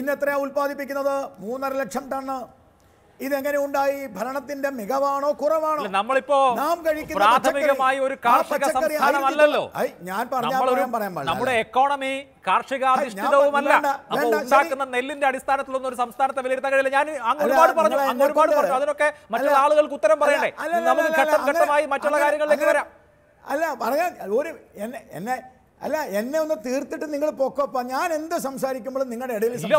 ഇന്ന് എത്രയാണ് ഉൽപ്പാദിപ്പിക്കുന്നത് മൂന്നര ലക്ഷം ടണ്ണ് ഇതെങ്ങനെ ഉണ്ടായി ഭരണത്തിന്റെ മികവാണോ കുറവാണോ നമ്മളിപ്പോ നാം കഴിക്കുന്ന പ്രാഥമികമായി ഒരു കാർഷിക ഞാൻ നമ്മുടെ എക്കോണമി കാർഷികാധിഷ്ഠിതവുമല്ല ഉണ്ടാക്കുന്ന നെല്ലിന്റെ അടിസ്ഥാനത്തിലൊന്നും ഒരു സംസ്ഥാനത്തെ വിലയിരുത്താൻ കഴിയില്ല ഞാൻ ഒരുപാട് പറഞ്ഞു ഒരുപാട് പറഞ്ഞു അതിനൊക്കെ മറ്റുള്ള ആളുകൾക്ക് ഉത്തരം പറയണ്ടേ നമുക്ക് ഘട്ടം ഘട്ടമായി മറ്റുള്ള കാര്യങ്ങളിലേക്ക് വരാം അല്ല പറയാൻ ഒരു എന്നെ എന്നെ അല്ല എന്നെ ഒന്ന് തീർത്തിട്ട് നിങ്ങൾ പൊക്കപ്പ ഞാൻ എന്ത് സംസാരിക്കുമ്പോഴും നിങ്ങളുടെ ഇടയിൽ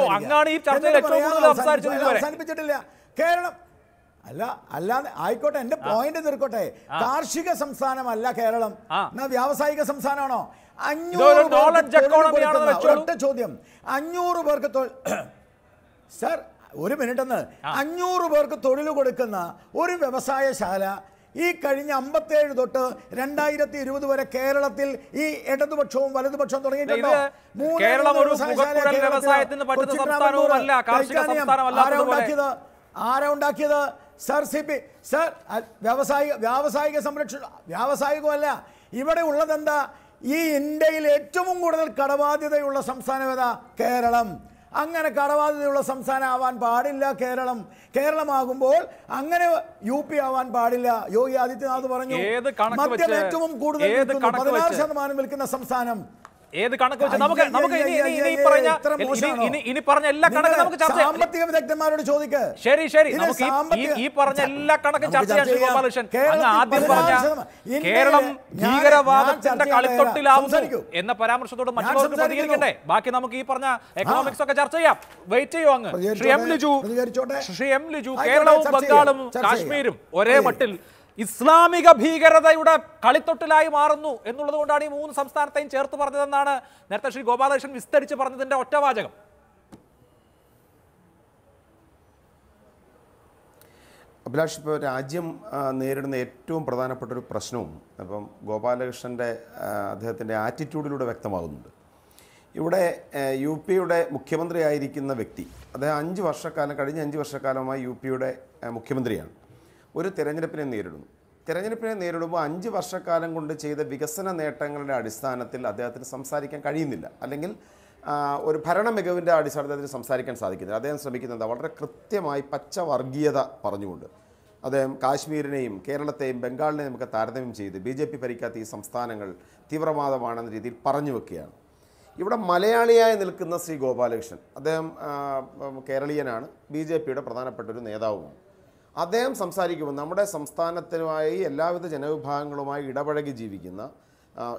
അവസാനിപ്പിച്ചിട്ടില്ല കേരളം അല്ല അല്ലാതെ ആയിക്കോട്ടെ എന്റെ പോയിന്റ് നിർക്കോട്ടെ കാർഷിക സംസ്ഥാനമല്ല കേരളം എന്നാ വ്യാവസായിക സംസ്ഥാനമാണോ അഞ്ഞൂറ് ചോദ്യം അഞ്ഞൂറ് പേർക്ക് സർ ഒരു മിനിറ്റ് എന്ന് അഞ്ഞൂറ് പേർക്ക് തൊഴിൽ കൊടുക്കുന്ന ഒരു വ്യവസായശാല ഈ കഴിഞ്ഞ അമ്പത്തേഴ് തൊട്ട് രണ്ടായിരത്തി ഇരുപത് വരെ കേരളത്തിൽ ഈ ഇടതുപക്ഷവും വലതുപക്ഷവും തുടങ്ങിയിട്ടുണ്ടോ കേരളം ഒരു സംസ്ഥാനവുമല്ല കാർഷിക ആരാ ഉണ്ടാക്കിയത് സർ സി പി സർ വ്യാവസായിക വ്യാവസായിക സംരക്ഷണം വ്യാവസായികമല്ല ഇവിടെ ഉള്ളതെന്താ ഈ ഇന്ത്യയിൽ ഏറ്റവും കൂടുതൽ കടബാധ്യതയുള്ള സംസ്ഥാനം ഏതാ കേരളം അങ്ങനെ കടബാധ്യതയുള്ള സംസ്ഥാനം ആവാൻ പാടില്ല കേരളം കേരളമാകുമ്പോൾ അങ്ങനെ യു പി ആവാൻ പാടില്ല യോഗി ആദിത്യനാഥ് പറഞ്ഞു മദ്യം ഏറ്റവും കൂടുതൽ പതിനാറ് ശതമാനം വിൽക്കുന്ന സംസ്ഥാനം ഏത് കണക്ക് വെച്ച് നമുക്ക് നമുക്ക് ഇനി പറഞ്ഞ ഇനി ഇനി പറഞ്ഞ എല്ലാ കണക്കും നമുക്ക് ചർച്ച സാമ്പത്തിക വിദഗ്ധന്മാരോട് ചോദിക്ക ശരി ശരി നമുക്ക് ഈ പറഞ്ഞ എല്ലാ കണക്കും ചർച്ച ചെയ്യാൻ ശ്രീ അങ്ങ് ആദ്യം പറഞ്ഞ കേരളം ഭീകരവാദത്തിന്റെ കളിത്തൊട്ടിലാവുന്നു എന്ന പരാമർശത്തോട് മറ്റുള്ളവർക്ക് പ്രതികരിക്കട്ടെ ബാക്കി നമുക്ക് ഈ പറഞ്ഞ എക്കണോമിക്സ് ഒക്കെ ചർച്ച ചെയ്യാം വെയിറ്റ് ചെയ്യോ അങ്ങ് ശ്രീ എം ലിജു ശ്രീ എം ലിജു കേരളവും ബംഗാളും കാശ്മീരും ഒരേ മട്ടിൽ ഇസ്ലാമിക ഭീകരതയുടെ കളിത്തൊട്ടിലായി മാറുന്നു എന്നുള്ളത് കൊണ്ടാണ് ഈ മൂന്ന് സംസ്ഥാനത്തെയും ചേർത്ത് പറഞ്ഞതെന്നാണ് നേരത്തെ ശ്രീ ഗോപാലകൃഷ്ണൻ വിസ്തരിച്ച് പറഞ്ഞതിൻ്റെ ഒറ്റവാചകം അഭിലാഷ് ഇപ്പോൾ രാജ്യം നേരിടുന്ന ഏറ്റവും പ്രധാനപ്പെട്ട ഒരു പ്രശ്നവും ഇപ്പം ഗോപാലകൃഷ്ണൻ്റെ അദ്ദേഹത്തിൻ്റെ ആറ്റിറ്റ്യൂഡിലൂടെ വ്യക്തമാകുന്നുണ്ട് ഇവിടെ യു പിയുടെ മുഖ്യമന്ത്രിയായിരിക്കുന്ന വ്യക്തി അദ്ദേഹം അഞ്ച് വർഷക്കാലം കഴിഞ്ഞ അഞ്ച് വർഷക്കാലമായി യു പിയുടെ മുഖ്യമന്ത്രിയാണ് ഒരു തിരഞ്ഞെടുപ്പിനെ നേരിടുന്നു തിരഞ്ഞെടുപ്പിനെ നേരിടുമ്പോൾ അഞ്ച് വർഷക്കാലം കൊണ്ട് ചെയ്ത വികസന നേട്ടങ്ങളുടെ അടിസ്ഥാനത്തിൽ അദ്ദേഹത്തിന് സംസാരിക്കാൻ കഴിയുന്നില്ല അല്ലെങ്കിൽ ഒരു ഭരണ മികവിൻ്റെ അടിസ്ഥാനത്തിൽ സംസാരിക്കാൻ സാധിക്കുന്നില്ല അദ്ദേഹം ശ്രമിക്കുന്നത് വളരെ കൃത്യമായി പച്ച വർഗീയത പറഞ്ഞുകൊണ്ട് അദ്ദേഹം കാശ്മീരിനെയും കേരളത്തെയും ബംഗാളിനെയും ഒക്കെ താരതമ്യം ചെയ്ത് ബി ജെ പി ഭരിക്കാത്ത ഈ സംസ്ഥാനങ്ങൾ തീവ്രവാദമാണെന്ന രീതിയിൽ പറഞ്ഞു വെക്കുകയാണ് ഇവിടെ മലയാളിയായി നിൽക്കുന്ന ശ്രീ ഗോപാലകൃഷ്ണൻ അദ്ദേഹം കേരളീയനാണ് ബി ജെ പിയുടെ പ്രധാനപ്പെട്ട ഒരു നേതാവുമാണ് അദ്ദേഹം സംസാരിക്കുമ്പോൾ നമ്മുടെ സംസ്ഥാനത്തിനുമായി എല്ലാവിധ ജനവിഭാഗങ്ങളുമായി ഇടപഴകി ജീവിക്കുന്ന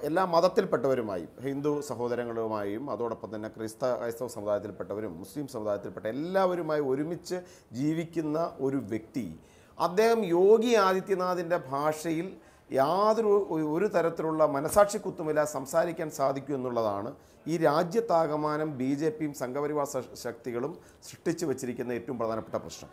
എല്ലാ മതത്തിൽപ്പെട്ടവരുമായും ഹിന്ദു സഹോദരങ്ങളുമായും അതോടൊപ്പം തന്നെ ക്രിസ്ത ക്രൈസ്തവ സമുദായത്തിൽപ്പെട്ടവരും മുസ്ലിം സമുദായത്തിൽപ്പെട്ട എല്ലാവരുമായി ഒരുമിച്ച് ജീവിക്കുന്ന ഒരു വ്യക്തി അദ്ദേഹം യോഗി ആദിത്യനാഥിൻ്റെ ഭാഷയിൽ യാതൊരു ഒരു തരത്തിലുള്ള മനസാക്ഷി കുത്തുമില്ല സംസാരിക്കാൻ സാധിക്കൂ എന്നുള്ളതാണ് ഈ രാജ്യത്താകമാനം ബി ജെ പിയും സംഘപരിവാർ ശക്തികളും സൃഷ്ടിച്ചു വച്ചിരിക്കുന്ന ഏറ്റവും പ്രധാനപ്പെട്ട പ്രശ്നം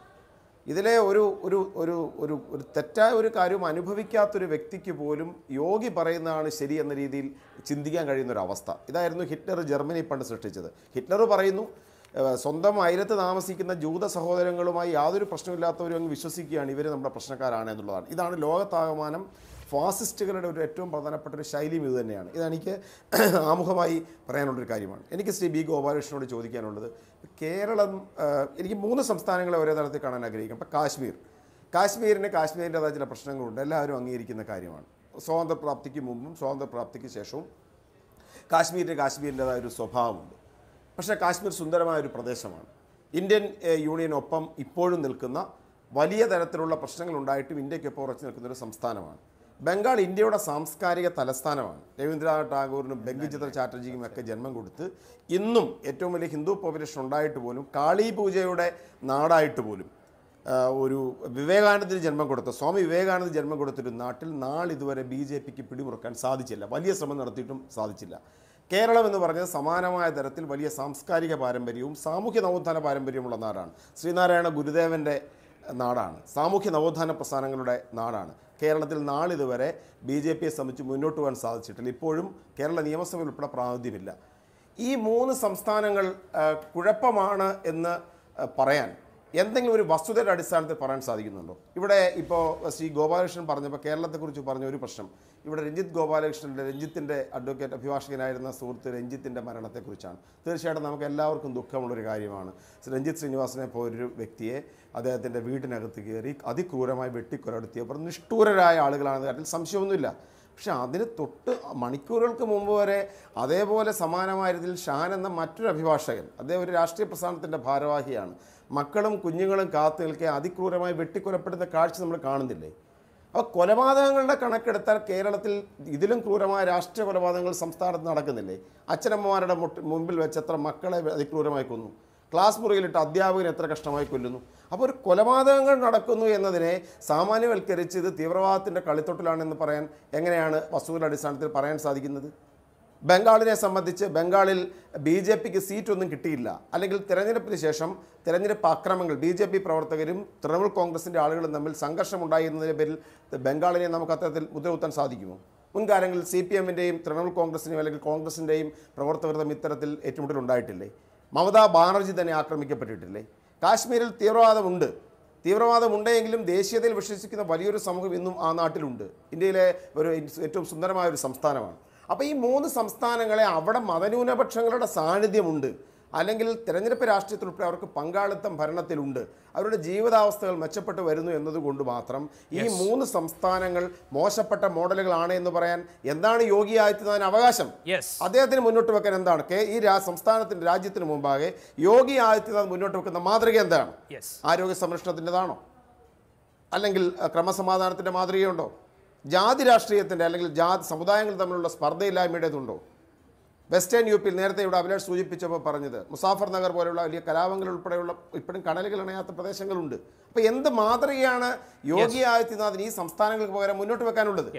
ഇതിലെ ഒരു ഒരു ഒരു ഒരു ഒരു തെറ്റായ ഒരു കാര്യവും അനുഭവിക്കാത്തൊരു വ്യക്തിക്ക് പോലും യോഗി പറയുന്നതാണ് ശരി എന്ന രീതിയിൽ ചിന്തിക്കാൻ കഴിയുന്ന ഒരു അവസ്ഥ ഇതായിരുന്നു ഹിറ്റ്ലർ ജർമ്മനി പണ്ട് സൃഷ്ടിച്ചത് ഹിറ്റ്ലർ പറയുന്നു സ്വന്തം അയലത്ത് താമസിക്കുന്ന ജൂത സഹോദരങ്ങളുമായി യാതൊരു പ്രശ്നമില്ലാത്തവരും അങ്ങ് വിശ്വസിക്കുകയാണ് ഇവർ നമ്മുടെ പ്രശ്നക്കാരാണ് എന്നുള്ളതാണ് ഇതാണ് ലോകത്താകമാനം ഫാസിസ്റ്റുകളുടെ ഒരു ഏറ്റവും പ്രധാനപ്പെട്ട ഒരു ശൈലിയും ഇത് തന്നെയാണ് ഇതെനിക്ക് ആമുഖമായി പറയാനുള്ളൊരു കാര്യമാണ് എനിക്ക് ശ്രീ ബി ഗോപാലകൃഷ്ണനോട് ചോദിക്കാനുള്ളത് കേരളം എനിക്ക് മൂന്ന് സംസ്ഥാനങ്ങളെ ഒരേ തരത്തിൽ കാണാൻ ആഗ്രഹിക്കും ഇപ്പം കാശ്മീർ കാശ്മീരിന് കാശ്മീരിൻ്റെതായ ചില പ്രശ്നങ്ങളുണ്ട് എല്ലാവരും അംഗീകരിക്കുന്ന കാര്യമാണ് സ്വാതന്ത്ര്യപ്രാപ്തിക്ക് മുമ്പും സ്വാതന്ത്ര്യപ്രാപ്തിക്ക് ശേഷവും കാശ്മീരിന് കാശ്മീരിൻ്റെതായ ഒരു സ്വഭാവമുണ്ട് പക്ഷേ കാശ്മീർ സുന്ദരമായ ഒരു പ്രദേശമാണ് ഇന്ത്യൻ യൂണിയനൊപ്പം ഇപ്പോഴും നിൽക്കുന്ന വലിയ തരത്തിലുള്ള പ്രശ്നങ്ങളുണ്ടായിട്ടും ഇന്ത്യക്കൊപ്പം ഉറച്ചു നിൽക്കുന്ന ഒരു സംസ്ഥാനമാണ് ബംഗാൾ ഇന്ത്യയുടെ സാംസ്കാരിക തലസ്ഥാനമാണ് രവീന്ദ്രനാഥ് ടാഗോറിനും ബംഗിചിത്ര ചാറ്റർജിക്കും ഒക്കെ ജന്മം കൊടുത്ത് ഇന്നും ഏറ്റവും വലിയ ഹിന്ദു പോപ്പുലേഷൻ ഉണ്ടായിട്ട് പോലും കാളി പൂജയുടെ നാടായിട്ട് പോലും ഒരു വിവേകാനന്ദന് ജന്മം കൊടുത്ത സ്വാമി വിവേകാനന്ദ ജന്മം കൊടുത്തൊരു നാട്ടിൽ നാളിതുവരെ ബി ജെ പിക്ക് പിടിമുറുക്കാൻ സാധിച്ചില്ല വലിയ ശ്രമം നടത്തിയിട്ടും സാധിച്ചില്ല കേരളം എന്ന് പറഞ്ഞത് സമാനമായ തരത്തിൽ വലിയ സാംസ്കാരിക പാരമ്പര്യവും സാമൂഹ്യ നവോത്ഥാന പാരമ്പര്യമുള്ള നാടാണ് ശ്രീനാരായണ ഗുരുദേവൻ്റെ നാടാണ് സാമൂഹ്യ നവോത്ഥാന പ്രസ്ഥാനങ്ങളുടെ നാടാണ് കേരളത്തിൽ നാളിതുവരെ ബി ജെ പിയെ സംബന്ധിച്ച് മുന്നോട്ട് പോകാൻ സാധിച്ചിട്ടില്ല ഇപ്പോഴും കേരള നിയമസഭയിൽ ഉൾപ്പെടെ പ്രാതിനിധ്യമില്ല ഈ മൂന്ന് സംസ്ഥാനങ്ങൾ കുഴപ്പമാണ് എന്ന് പറയാൻ എന്തെങ്കിലും ഒരു വസ്തുതയുടെ അടിസ്ഥാനത്തിൽ പറയാൻ സാധിക്കുന്നുണ്ടോ ഇവിടെ ഇപ്പോൾ ശ്രീ ഗോപാലകൃഷ്ണൻ പറഞ്ഞപ്പോൾ കേരളത്തെക്കുറിച്ച് പറഞ്ഞ ഒരു പ്രശ്നം ഇവിടെ രഞ്ജിത്ത് ഗോപാലകൃഷ്ണൻ്റെ രഞ്ജിത്തിൻ്റെ അഡ്വക്കേറ്റ് അഭിഭാഷകനായിരുന്ന സുഹൃത്ത് രഞ്ജിത്തിൻ്റെ മരണത്തെക്കുറിച്ചാണ് തീർച്ചയായിട്ടും നമുക്ക് എല്ലാവർക്കും ദുഃഖമുള്ളൊരു കാര്യമാണ് രഞ്ജിത്ത് ശ്രീനിവാസനെ പോലൊരു വ്യക്തിയെ അദ്ദേഹത്തിൻ്റെ വീടിനകത്ത് കയറി അതിക്രൂരമായി വെട്ടിക്കൊലപ്പെടുത്തിയവർ നിഷ്ഠൂരരായ ആളുകളാണെന്ന കാര്യത്തിൽ സംശയമൊന്നുമില്ല പക്ഷേ അതിന് തൊട്ട് മണിക്കൂറുകൾക്ക് മുമ്പ് വരെ അതേപോലെ സമാനമായ രീതിയിൽ ഷാൻ എന്ന മറ്റൊരു അഭിഭാഷകൻ അദ്ദേഹം ഒരു രാഷ്ട്രീയ പ്രസ്ഥാനത്തിൻ്റെ ഭാരവാഹിയാണ് മക്കളും കുഞ്ഞുങ്ങളും കാത്തു നിൽക്കെ അതിക്രൂരമായി വെട്ടിക്കൊലപ്പെടുന്ന കാഴ്ച നമ്മൾ കാണുന്നില്ലേ അപ്പോൾ കൊലപാതകങ്ങളുടെ കണക്കെടുത്താൽ കേരളത്തിൽ ഇതിലും ക്രൂരമായ രാഷ്ട്രീയ കൊലപാതകങ്ങൾ സംസ്ഥാനത്ത് നടക്കുന്നില്ലേ അച്ഛനമ്മമാരുടെ മുമ്പിൽ വെച്ച് എത്ര മക്കളെ അതിക്രൂരമായി കൊന്നു ക്ലാസ് മുറിയിലിട്ട് അധ്യാപകൻ എത്ര കഷ്ടമായി കൊല്ലുന്നു അപ്പോൾ ഒരു കൊലപാതകങ്ങൾ നടക്കുന്നു എന്നതിനെ സാമാന്യവൽക്കരിച്ച് ഇത് തീവ്രവാദത്തിൻ്റെ കളിത്തൊട്ടിലാണെന്ന് പറയാൻ എങ്ങനെയാണ് വസ്തുവിൻ്റെ അടിസ്ഥാനത്തിൽ പറയാൻ സാധിക്കുന്നത് ബംഗാളിനെ സംബന്ധിച്ച് ബംഗാളിൽ ബി ജെ പിക്ക് സീറ്റൊന്നും കിട്ടിയില്ല അല്ലെങ്കിൽ തെരഞ്ഞെടുപ്പിന് ശേഷം തെരഞ്ഞെടുപ്പ് അക്രമങ്ങൾ ബി ജെ പി പ്രവർത്തകരും തൃണമൂൽ കോൺഗ്രസിൻ്റെ ആളുകളും തമ്മിൽ സംഘർഷമുണ്ടായി എന്നതിൻ്റെ പേരിൽ ബംഗാളിനെ നമുക്ക് അത്തരത്തിൽ മുദ്രകുത്താൻ സാധിക്കുമോ മുൻകാലങ്ങളിൽ സി പി എമ്മിൻ്റെയും തൃണമൂൽ കോൺഗ്രസിൻ്റെയും അല്ലെങ്കിൽ കോൺഗ്രസിൻ്റെയും പ്രവർത്തകർ തമ്മിൽ ഇത്തരത്തിൽ ഏറ്റുമുട്ടലുണ്ടായിട്ടില്ലേ മമതാ ബാനർജി തന്നെ ആക്രമിക്കപ്പെട്ടിട്ടില്ലേ കാശ്മീരിൽ തീവ്രവാദമുണ്ട് തീവ്രവാദമുണ്ടെങ്കിലും ദേശീയതയിൽ വിശ്വസിക്കുന്ന വലിയൊരു സമൂഹം ഇന്നും ആ നാട്ടിലുണ്ട് ഇന്ത്യയിലെ ഒരു ഏറ്റവും സുന്ദരമായ ഒരു സംസ്ഥാനമാണ് അപ്പോൾ ഈ മൂന്ന് സംസ്ഥാനങ്ങളെ അവിടെ മതന്യൂനപക്ഷങ്ങളുടെ സാന്നിധ്യമുണ്ട് അല്ലെങ്കിൽ തിരഞ്ഞെടുപ്പ് രാഷ്ട്രീയത്തിൽ ഉൾപ്പെടെ അവർക്ക് പങ്കാളിത്തം ഭരണത്തിലുണ്ട് അവരുടെ ജീവിതാവസ്ഥകൾ മെച്ചപ്പെട്ട് വരുന്നു എന്നതുകൊണ്ട് മാത്രം ഈ മൂന്ന് സംസ്ഥാനങ്ങൾ മോശപ്പെട്ട മോഡലുകളാണ് എന്ന് പറയാൻ എന്താണ് യോഗി ആദിത്യനാഥിന് അവകാശം അദ്ദേഹത്തിന് മുന്നോട്ട് വെക്കാൻ എന്താണ് കെ ഈ സംസ്ഥാനത്തിന് രാജ്യത്തിന് മുമ്പാകെ യോഗി ആദിത്യനാഥ് മുന്നോട്ട് വെക്കുന്ന മാതൃക എന്താണ് ആരോഗ്യ സംരക്ഷണത്തിൻ്റെതാണോ അല്ലെങ്കിൽ ക്രമസമാധാനത്തിൻ്റെ മാതൃകയുണ്ടോ ജാതി രാഷ്ട്രീയത്തിൻ്റെ അല്ലെങ്കിൽ ജാതി സമുദായങ്ങൾ തമ്മിലുള്ള സ്പർദ്ധയില്ലായ്മയുടേതുണ്ടോ വെസ്റ്റേൺ യു പിയിൽ നേരത്തെ ഇവിടെ അഭിലാഷ് സൂചിപ്പിച്ചപ്പോൾ പറഞ്ഞത് മുസാഫർ നഗർ പോലെയുള്ള വലിയ കലാപങ്ങൾ ഉൾപ്പെടെയുള്ള ഇപ്പോഴും കടലുകൾ ഇണയാത്ത പ്രദേശങ്ങളുണ്ട് അപ്പോൾ എന്ത് മാതൃകയാണ് യോഗി ആദിത്യനാഥിന് ഈ സംസ്ഥാനങ്ങൾക്ക് പകരം മുന്നോട്ട് വെക്കാനുള്ളത്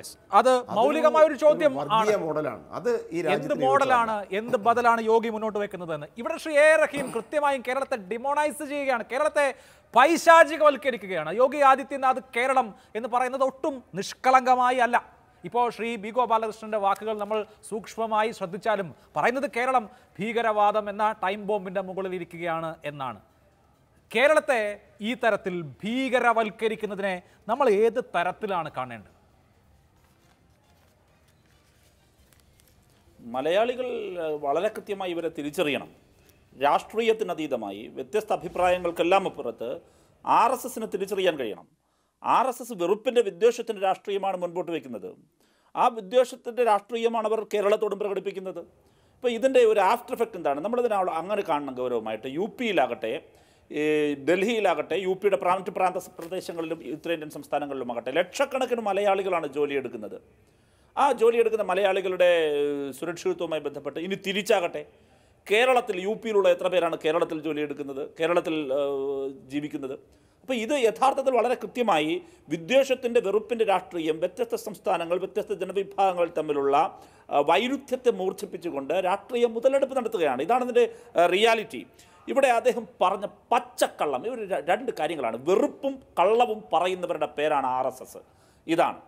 അത് മൗലികമായ ഒരു ചോദ്യം മോഡലാണ് അത് ഈ എന്ത് മോഡലാണ് എന്ത് ബദലാണ് യോഗി മുന്നോട്ട് വെക്കുന്നതെന്ന് ഇവിടെ ശ്രീ എ റഹീം കൃത്യമായും കേരളത്തെ ഡിമോണൈസ് ചെയ്യുകയാണ് കേരളത്തെ പൈശാചികവൽക്കരിക്കുകയാണ് യോഗി ആദിത്യനാഥ് കേരളം എന്ന് പറയുന്നത് ഒട്ടും നിഷ്കളങ്കമായി അല്ല ഇപ്പോൾ ശ്രീ ബി ഗോപാലകൃഷ്ണൻ്റെ വാക്കുകൾ നമ്മൾ സൂക്ഷ്മമായി ശ്രദ്ധിച്ചാലും പറയുന്നത് കേരളം ഭീകരവാദം എന്ന ടൈം ബോംബിൻ്റെ മുകളിൽ ഇരിക്കുകയാണ് എന്നാണ് കേരളത്തെ ഈ തരത്തിൽ ഭീകരവൽക്കരിക്കുന്നതിനെ നമ്മൾ ഏത് തരത്തിലാണ് കാണേണ്ടത് മലയാളികൾ വളരെ കൃത്യമായി ഇവരെ തിരിച്ചറിയണം രാഷ്ട്രീയത്തിനതീതമായി വ്യത്യസ്ത അഭിപ്രായങ്ങൾക്കെല്ലാം അപ്പുറത്ത് ആർ എസ് എസിന് തിരിച്ചറിയാൻ കഴിയണം ആർ എസ് എസ് വെറുപ്പിൻ്റെ വിദ്വേഷത്തിൻ്റെ രാഷ്ട്രീയമാണ് മുൻപോട്ട് വയ്ക്കുന്നത് ആ വിദ്വേഷത്തിൻ്റെ രാഷ്ട്രീയമാണ് അവർ കേരളത്തോടും പ്രകടിപ്പിക്കുന്നത് ഇപ്പോൾ ഇതിൻ്റെ ഒരു ആഫ്റ്റർ എഫക്റ്റ് എന്താണ് നമ്മളിതിനെ അങ്ങനെ കാണണം ഗൗരവമായിട്ട് യു പിയിലാകട്ടെ ഡൽഹിയിലാകട്ടെ യു പിയുടെ പ്രാന്ത പ്രാന്ത പ്രദേശങ്ങളിലും ഉത്തരേന്ത്യൻ ആകട്ടെ ലക്ഷക്കണക്കിന് മലയാളികളാണ് ജോലിയെടുക്കുന്നത് ആ ജോലിയെടുക്കുന്ന മലയാളികളുടെ സുരക്ഷിതത്വവുമായി ബന്ധപ്പെട്ട് ഇനി തിരിച്ചാകട്ടെ കേരളത്തിൽ യു പിയിലുള്ള എത്ര പേരാണ് കേരളത്തിൽ ജോലിയെടുക്കുന്നത് കേരളത്തിൽ ജീവിക്കുന്നത് അപ്പോൾ ഇത് യഥാർത്ഥത്തിൽ വളരെ കൃത്യമായി വിദ്വേഷത്തിൻ്റെ വെറുപ്പിൻ്റെ രാഷ്ട്രീയം വ്യത്യസ്ത സംസ്ഥാനങ്ങൾ വ്യത്യസ്ത ജനവിഭാഗങ്ങൾ തമ്മിലുള്ള വൈരുദ്ധ്യത്തെ മൂർച്ഛിപ്പിച്ചുകൊണ്ട് രാഷ്ട്രീയ മുതലെടുപ്പ് നടത്തുകയാണ് ഇതാണ് ഇതിൻ്റെ റിയാലിറ്റി ഇവിടെ അദ്ദേഹം പറഞ്ഞ പച്ചക്കള്ളം ഇവർ രണ്ട് കാര്യങ്ങളാണ് വെറുപ്പും കള്ളവും പറയുന്നവരുടെ പേരാണ് ആർ ഇതാണ്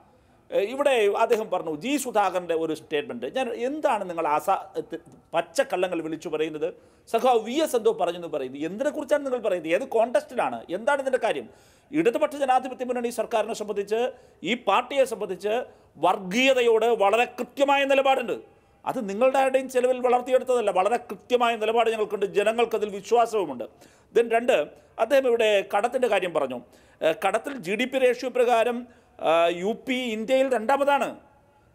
ഇവിടെ അദ്ദേഹം പറഞ്ഞു ജി സുധാകരൻ്റെ ഒരു സ്റ്റേറ്റ്മെൻറ്റ് ഞാൻ എന്താണ് നിങ്ങൾ അസ പച്ചക്കള്ളങ്ങൾ വിളിച്ചു പറയുന്നത് സഖാവ് വി എസ് എന്തോ പറഞ്ഞെന്ന് പറയുന്നത് എന്തിനെക്കുറിച്ചാണ് നിങ്ങൾ പറയുന്നത് ഏത് കോണ്ടസ്റ്റിലാണ് എന്താണ് ഇതിൻ്റെ കാര്യം ഇടതുപക്ഷ ജനാധിപത്യ മുന്നണി സർക്കാരിനെ സംബന്ധിച്ച് ഈ പാർട്ടിയെ സംബന്ധിച്ച് വർഗീയതയോട് വളരെ കൃത്യമായ നിലപാടുണ്ട് അത് നിങ്ങളുടെ ആരുടെയും ചെലവിൽ വളർത്തിയെടുത്തതല്ല വളരെ കൃത്യമായ നിലപാട് ഞങ്ങൾക്കുണ്ട് ജനങ്ങൾക്കതിൽ വിശ്വാസവുമുണ്ട് ദെൻ രണ്ട് അദ്ദേഹം ഇവിടെ കടത്തിൻ്റെ കാര്യം പറഞ്ഞു കടത്തിൽ ജി ഡി പി റേഷ്യോ പ്രകാരം യു പി ഇന്ത്യയിൽ രണ്ടാമതാണ്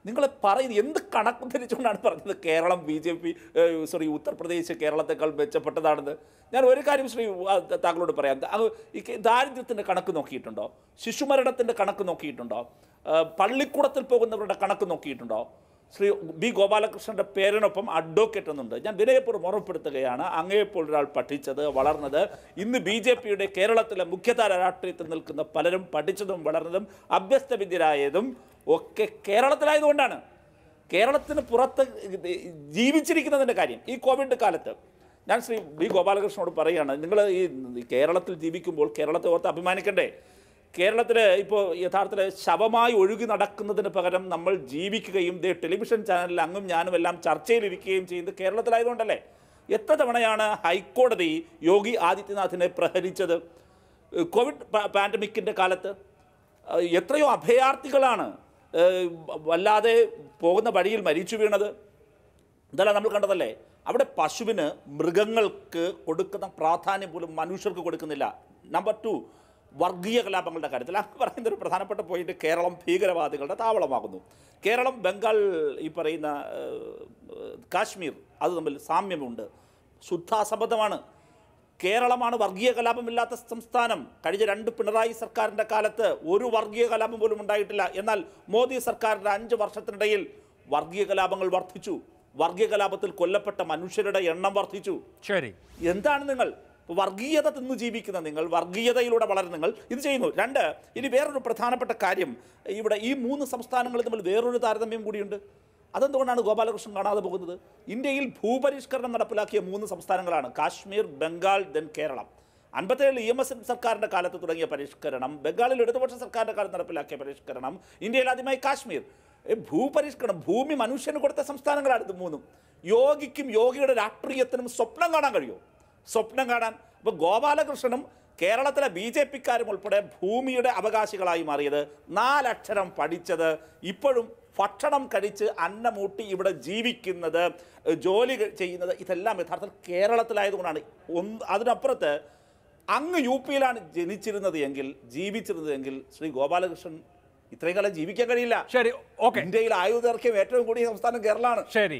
നിങ്ങൾ പറയുന്നത് എന്ത് കണക്ക് ധരിച്ചുകൊണ്ടാണ് പറഞ്ഞത് Kerala B J P sorry Uttar Pradesh കേരളത്തെക്കാൾ മെച്ചപ്പെട്ടതാണെന്ന് ഞാൻ ഒരു കാര്യം ശ്രീ താങ്കളോട് പറയാം ഈ ദാരിദ്ര്യത്തിൻ്റെ കണക്ക് നോക്കിയിട്ടുണ്ടോ ശിശുമരണത്തിൻ്റെ കണക്ക് നോക്കിയിട്ടുണ്ടോ പള്ളിക്കൂടത്തിൽ പോകുന്നവരുടെ കണക്ക് നോക്കിയിട്ടുണ്ടോ ശ്രീ ബി ഗോപാലകൃഷ്ണൻ്റെ പേരിനൊപ്പം അഡ്വക്കേറ്റ് എന്നുണ്ട് ഞാൻ വിനയപൂർവ്വം ഓർമ്മപ്പെടുത്തുകയാണ് അങ്ങേപ്പോൾ ഒരാൾ പഠിച്ചത് വളർന്നത് ഇന്ന് ബി ജെ പിയുടെ കേരളത്തിലെ മുഖ്യധാര രാഷ്ട്രീയത്തിൽ നിൽക്കുന്ന പലരും പഠിച്ചതും വളർന്നതും അഭ്യസ്തവിദ്യരായതും ഒക്കെ കേരളത്തിലായതുകൊണ്ടാണ് കേരളത്തിന് പുറത്ത് ജീവിച്ചിരിക്കുന്നതിൻ്റെ കാര്യം ഈ കോവിഡ് കാലത്ത് ഞാൻ ശ്രീ ബി ഗോപാലകൃഷ്ണനോട് പറയുകയാണ് നിങ്ങൾ ഈ കേരളത്തിൽ ജീവിക്കുമ്പോൾ കേരളത്തെ ഓർത്ത് അഭിമാനിക്കണ്ടേ കേരളത്തിൽ ഇപ്പോൾ യഥാർത്ഥത്തിൽ ശവമായി ഒഴുകി നടക്കുന്നതിന് പകരം നമ്മൾ ജീവിക്കുകയും ദേ ടെലിവിഷൻ ചാനലിൽ അങ്ങും ഞാനും എല്ലാം ചർച്ചയിലിരിക്കുകയും ചെയ്യുന്നത് കേരളത്തിലായതുകൊണ്ടല്ലേ എത്ര തവണയാണ് ഹൈക്കോടതി യോഗി ആദിത്യനാഥിനെ പ്രഹരിച്ചത് കോവിഡ് പാൻഡമിക്കിൻ്റെ കാലത്ത് എത്രയോ അഭയാർത്ഥികളാണ് വല്ലാതെ പോകുന്ന വഴിയിൽ മരിച്ചു വീണത് ഇതെല്ലാം നമ്മൾ കണ്ടതല്ലേ അവിടെ പശുവിന് മൃഗങ്ങൾക്ക് കൊടുക്കുന്ന പ്രാധാന്യം പോലും മനുഷ്യർക്ക് കൊടുക്കുന്നില്ല നമ്പർ ടു വർഗീയ കലാപങ്ങളുടെ കാര്യത്തിൽ അങ്ങ് പറയുന്ന ഒരു പ്രധാനപ്പെട്ട പോയിന്റ് കേരളം ഭീകരവാദികളുടെ താവളമാകുന്നു കേരളം ബംഗാൾ ഈ പറയുന്ന കാശ്മീർ അത് തമ്മിൽ സാമ്യമുണ്ട് ശുദ്ധാസബദ്ധമാണ് കേരളമാണ് വർഗീയ കലാപമില്ലാത്ത സംസ്ഥാനം കഴിഞ്ഞ രണ്ട് പിണറായി സർക്കാരിൻ്റെ കാലത്ത് ഒരു വർഗീയ കലാപം പോലും ഉണ്ടായിട്ടില്ല എന്നാൽ മോദി സർക്കാരിൻ്റെ അഞ്ച് വർഷത്തിനിടയിൽ വർഗീയ കലാപങ്ങൾ വർദ്ധിച്ചു വർഗീയ കലാപത്തിൽ കൊല്ലപ്പെട്ട മനുഷ്യരുടെ എണ്ണം വർദ്ധിച്ചു ശരി എന്താണ് നിങ്ങൾ വർഗീയത തിന്നു ജീവിക്കുന്ന നിങ്ങൾ വർഗീയതയിലൂടെ വളരെ നിങ്ങൾ ഇത് ചെയ്യുന്നു രണ്ട് ഇനി വേറൊരു പ്രധാനപ്പെട്ട കാര്യം ഇവിടെ ഈ മൂന്ന് സംസ്ഥാനങ്ങൾ തമ്മിൽ വേറൊരു താരതമ്യം കൂടിയുണ്ട് അതെന്തുകൊണ്ടാണ് ഗോപാലകൃഷ്ണൻ കാണാതെ പോകുന്നത് ഇന്ത്യയിൽ ഭൂപരിഷ്കരണം നടപ്പിലാക്കിയ മൂന്ന് സംസ്ഥാനങ്ങളാണ് കാശ്മീർ ബംഗാൾ ദെൻ കേരളം അൻപത്തേഴിൽ ഇ എം എസ് സർക്കാരിൻ്റെ കാലത്ത് തുടങ്ങിയ പരിഷ്കരണം ബംഗാളിൽ ഇടതുപക്ഷ സർക്കാരിൻ്റെ കാലത്ത് നടപ്പിലാക്കിയ പരിഷ്കരണം ഇന്ത്യയിൽ ആദ്യമായി കാശ്മീർ ഭൂപരിഷ്കരണം ഭൂമി മനുഷ്യന് കൊടുത്ത സംസ്ഥാനങ്ങളാണ് ഇത് മൂന്നും യോഗിക്കും യോഗിയുടെ രാഷ്ട്രീയത്തിനും സ്വപ്നം കാണാൻ കഴിയുമോ സ്വപ്നം കാണാൻ അപ്പോൾ ഗോപാലകൃഷ്ണനും കേരളത്തിലെ ബി ജെ പിക്കാരും ഉൾപ്പെടെ ഭൂമിയുടെ അവകാശികളായി മാറിയത് നാലക്ഷരം പഠിച്ചത് ഇപ്പോഴും ഭക്ഷണം കഴിച്ച് അന്നമൂട്ടി ഇവിടെ ജീവിക്കുന്നത് ജോലി ചെയ്യുന്നത് ഇതെല്ലാം യഥാർത്ഥത്തിൽ കേരളത്തിലായതുകൊണ്ടാണ് ഒന്ന് അതിനപ്പുറത്ത് അങ്ങ് യു പിയിലാണ് ജനിച്ചിരുന്നത് എങ്കിൽ ജീവിച്ചിരുന്നത് എങ്കിൽ ശ്രീ ഗോപാലകൃഷ്ണൻ ഇത്രയും കാലം ജീവിക്കാൻ കഴിയില്ല ശരി ഓക്കെ ഇന്ത്യയിൽ ആയുർദൈർഘ്യം ഏറ്റവും കൂടിയ സംസ്ഥാനം കേരളമാണ് ശരി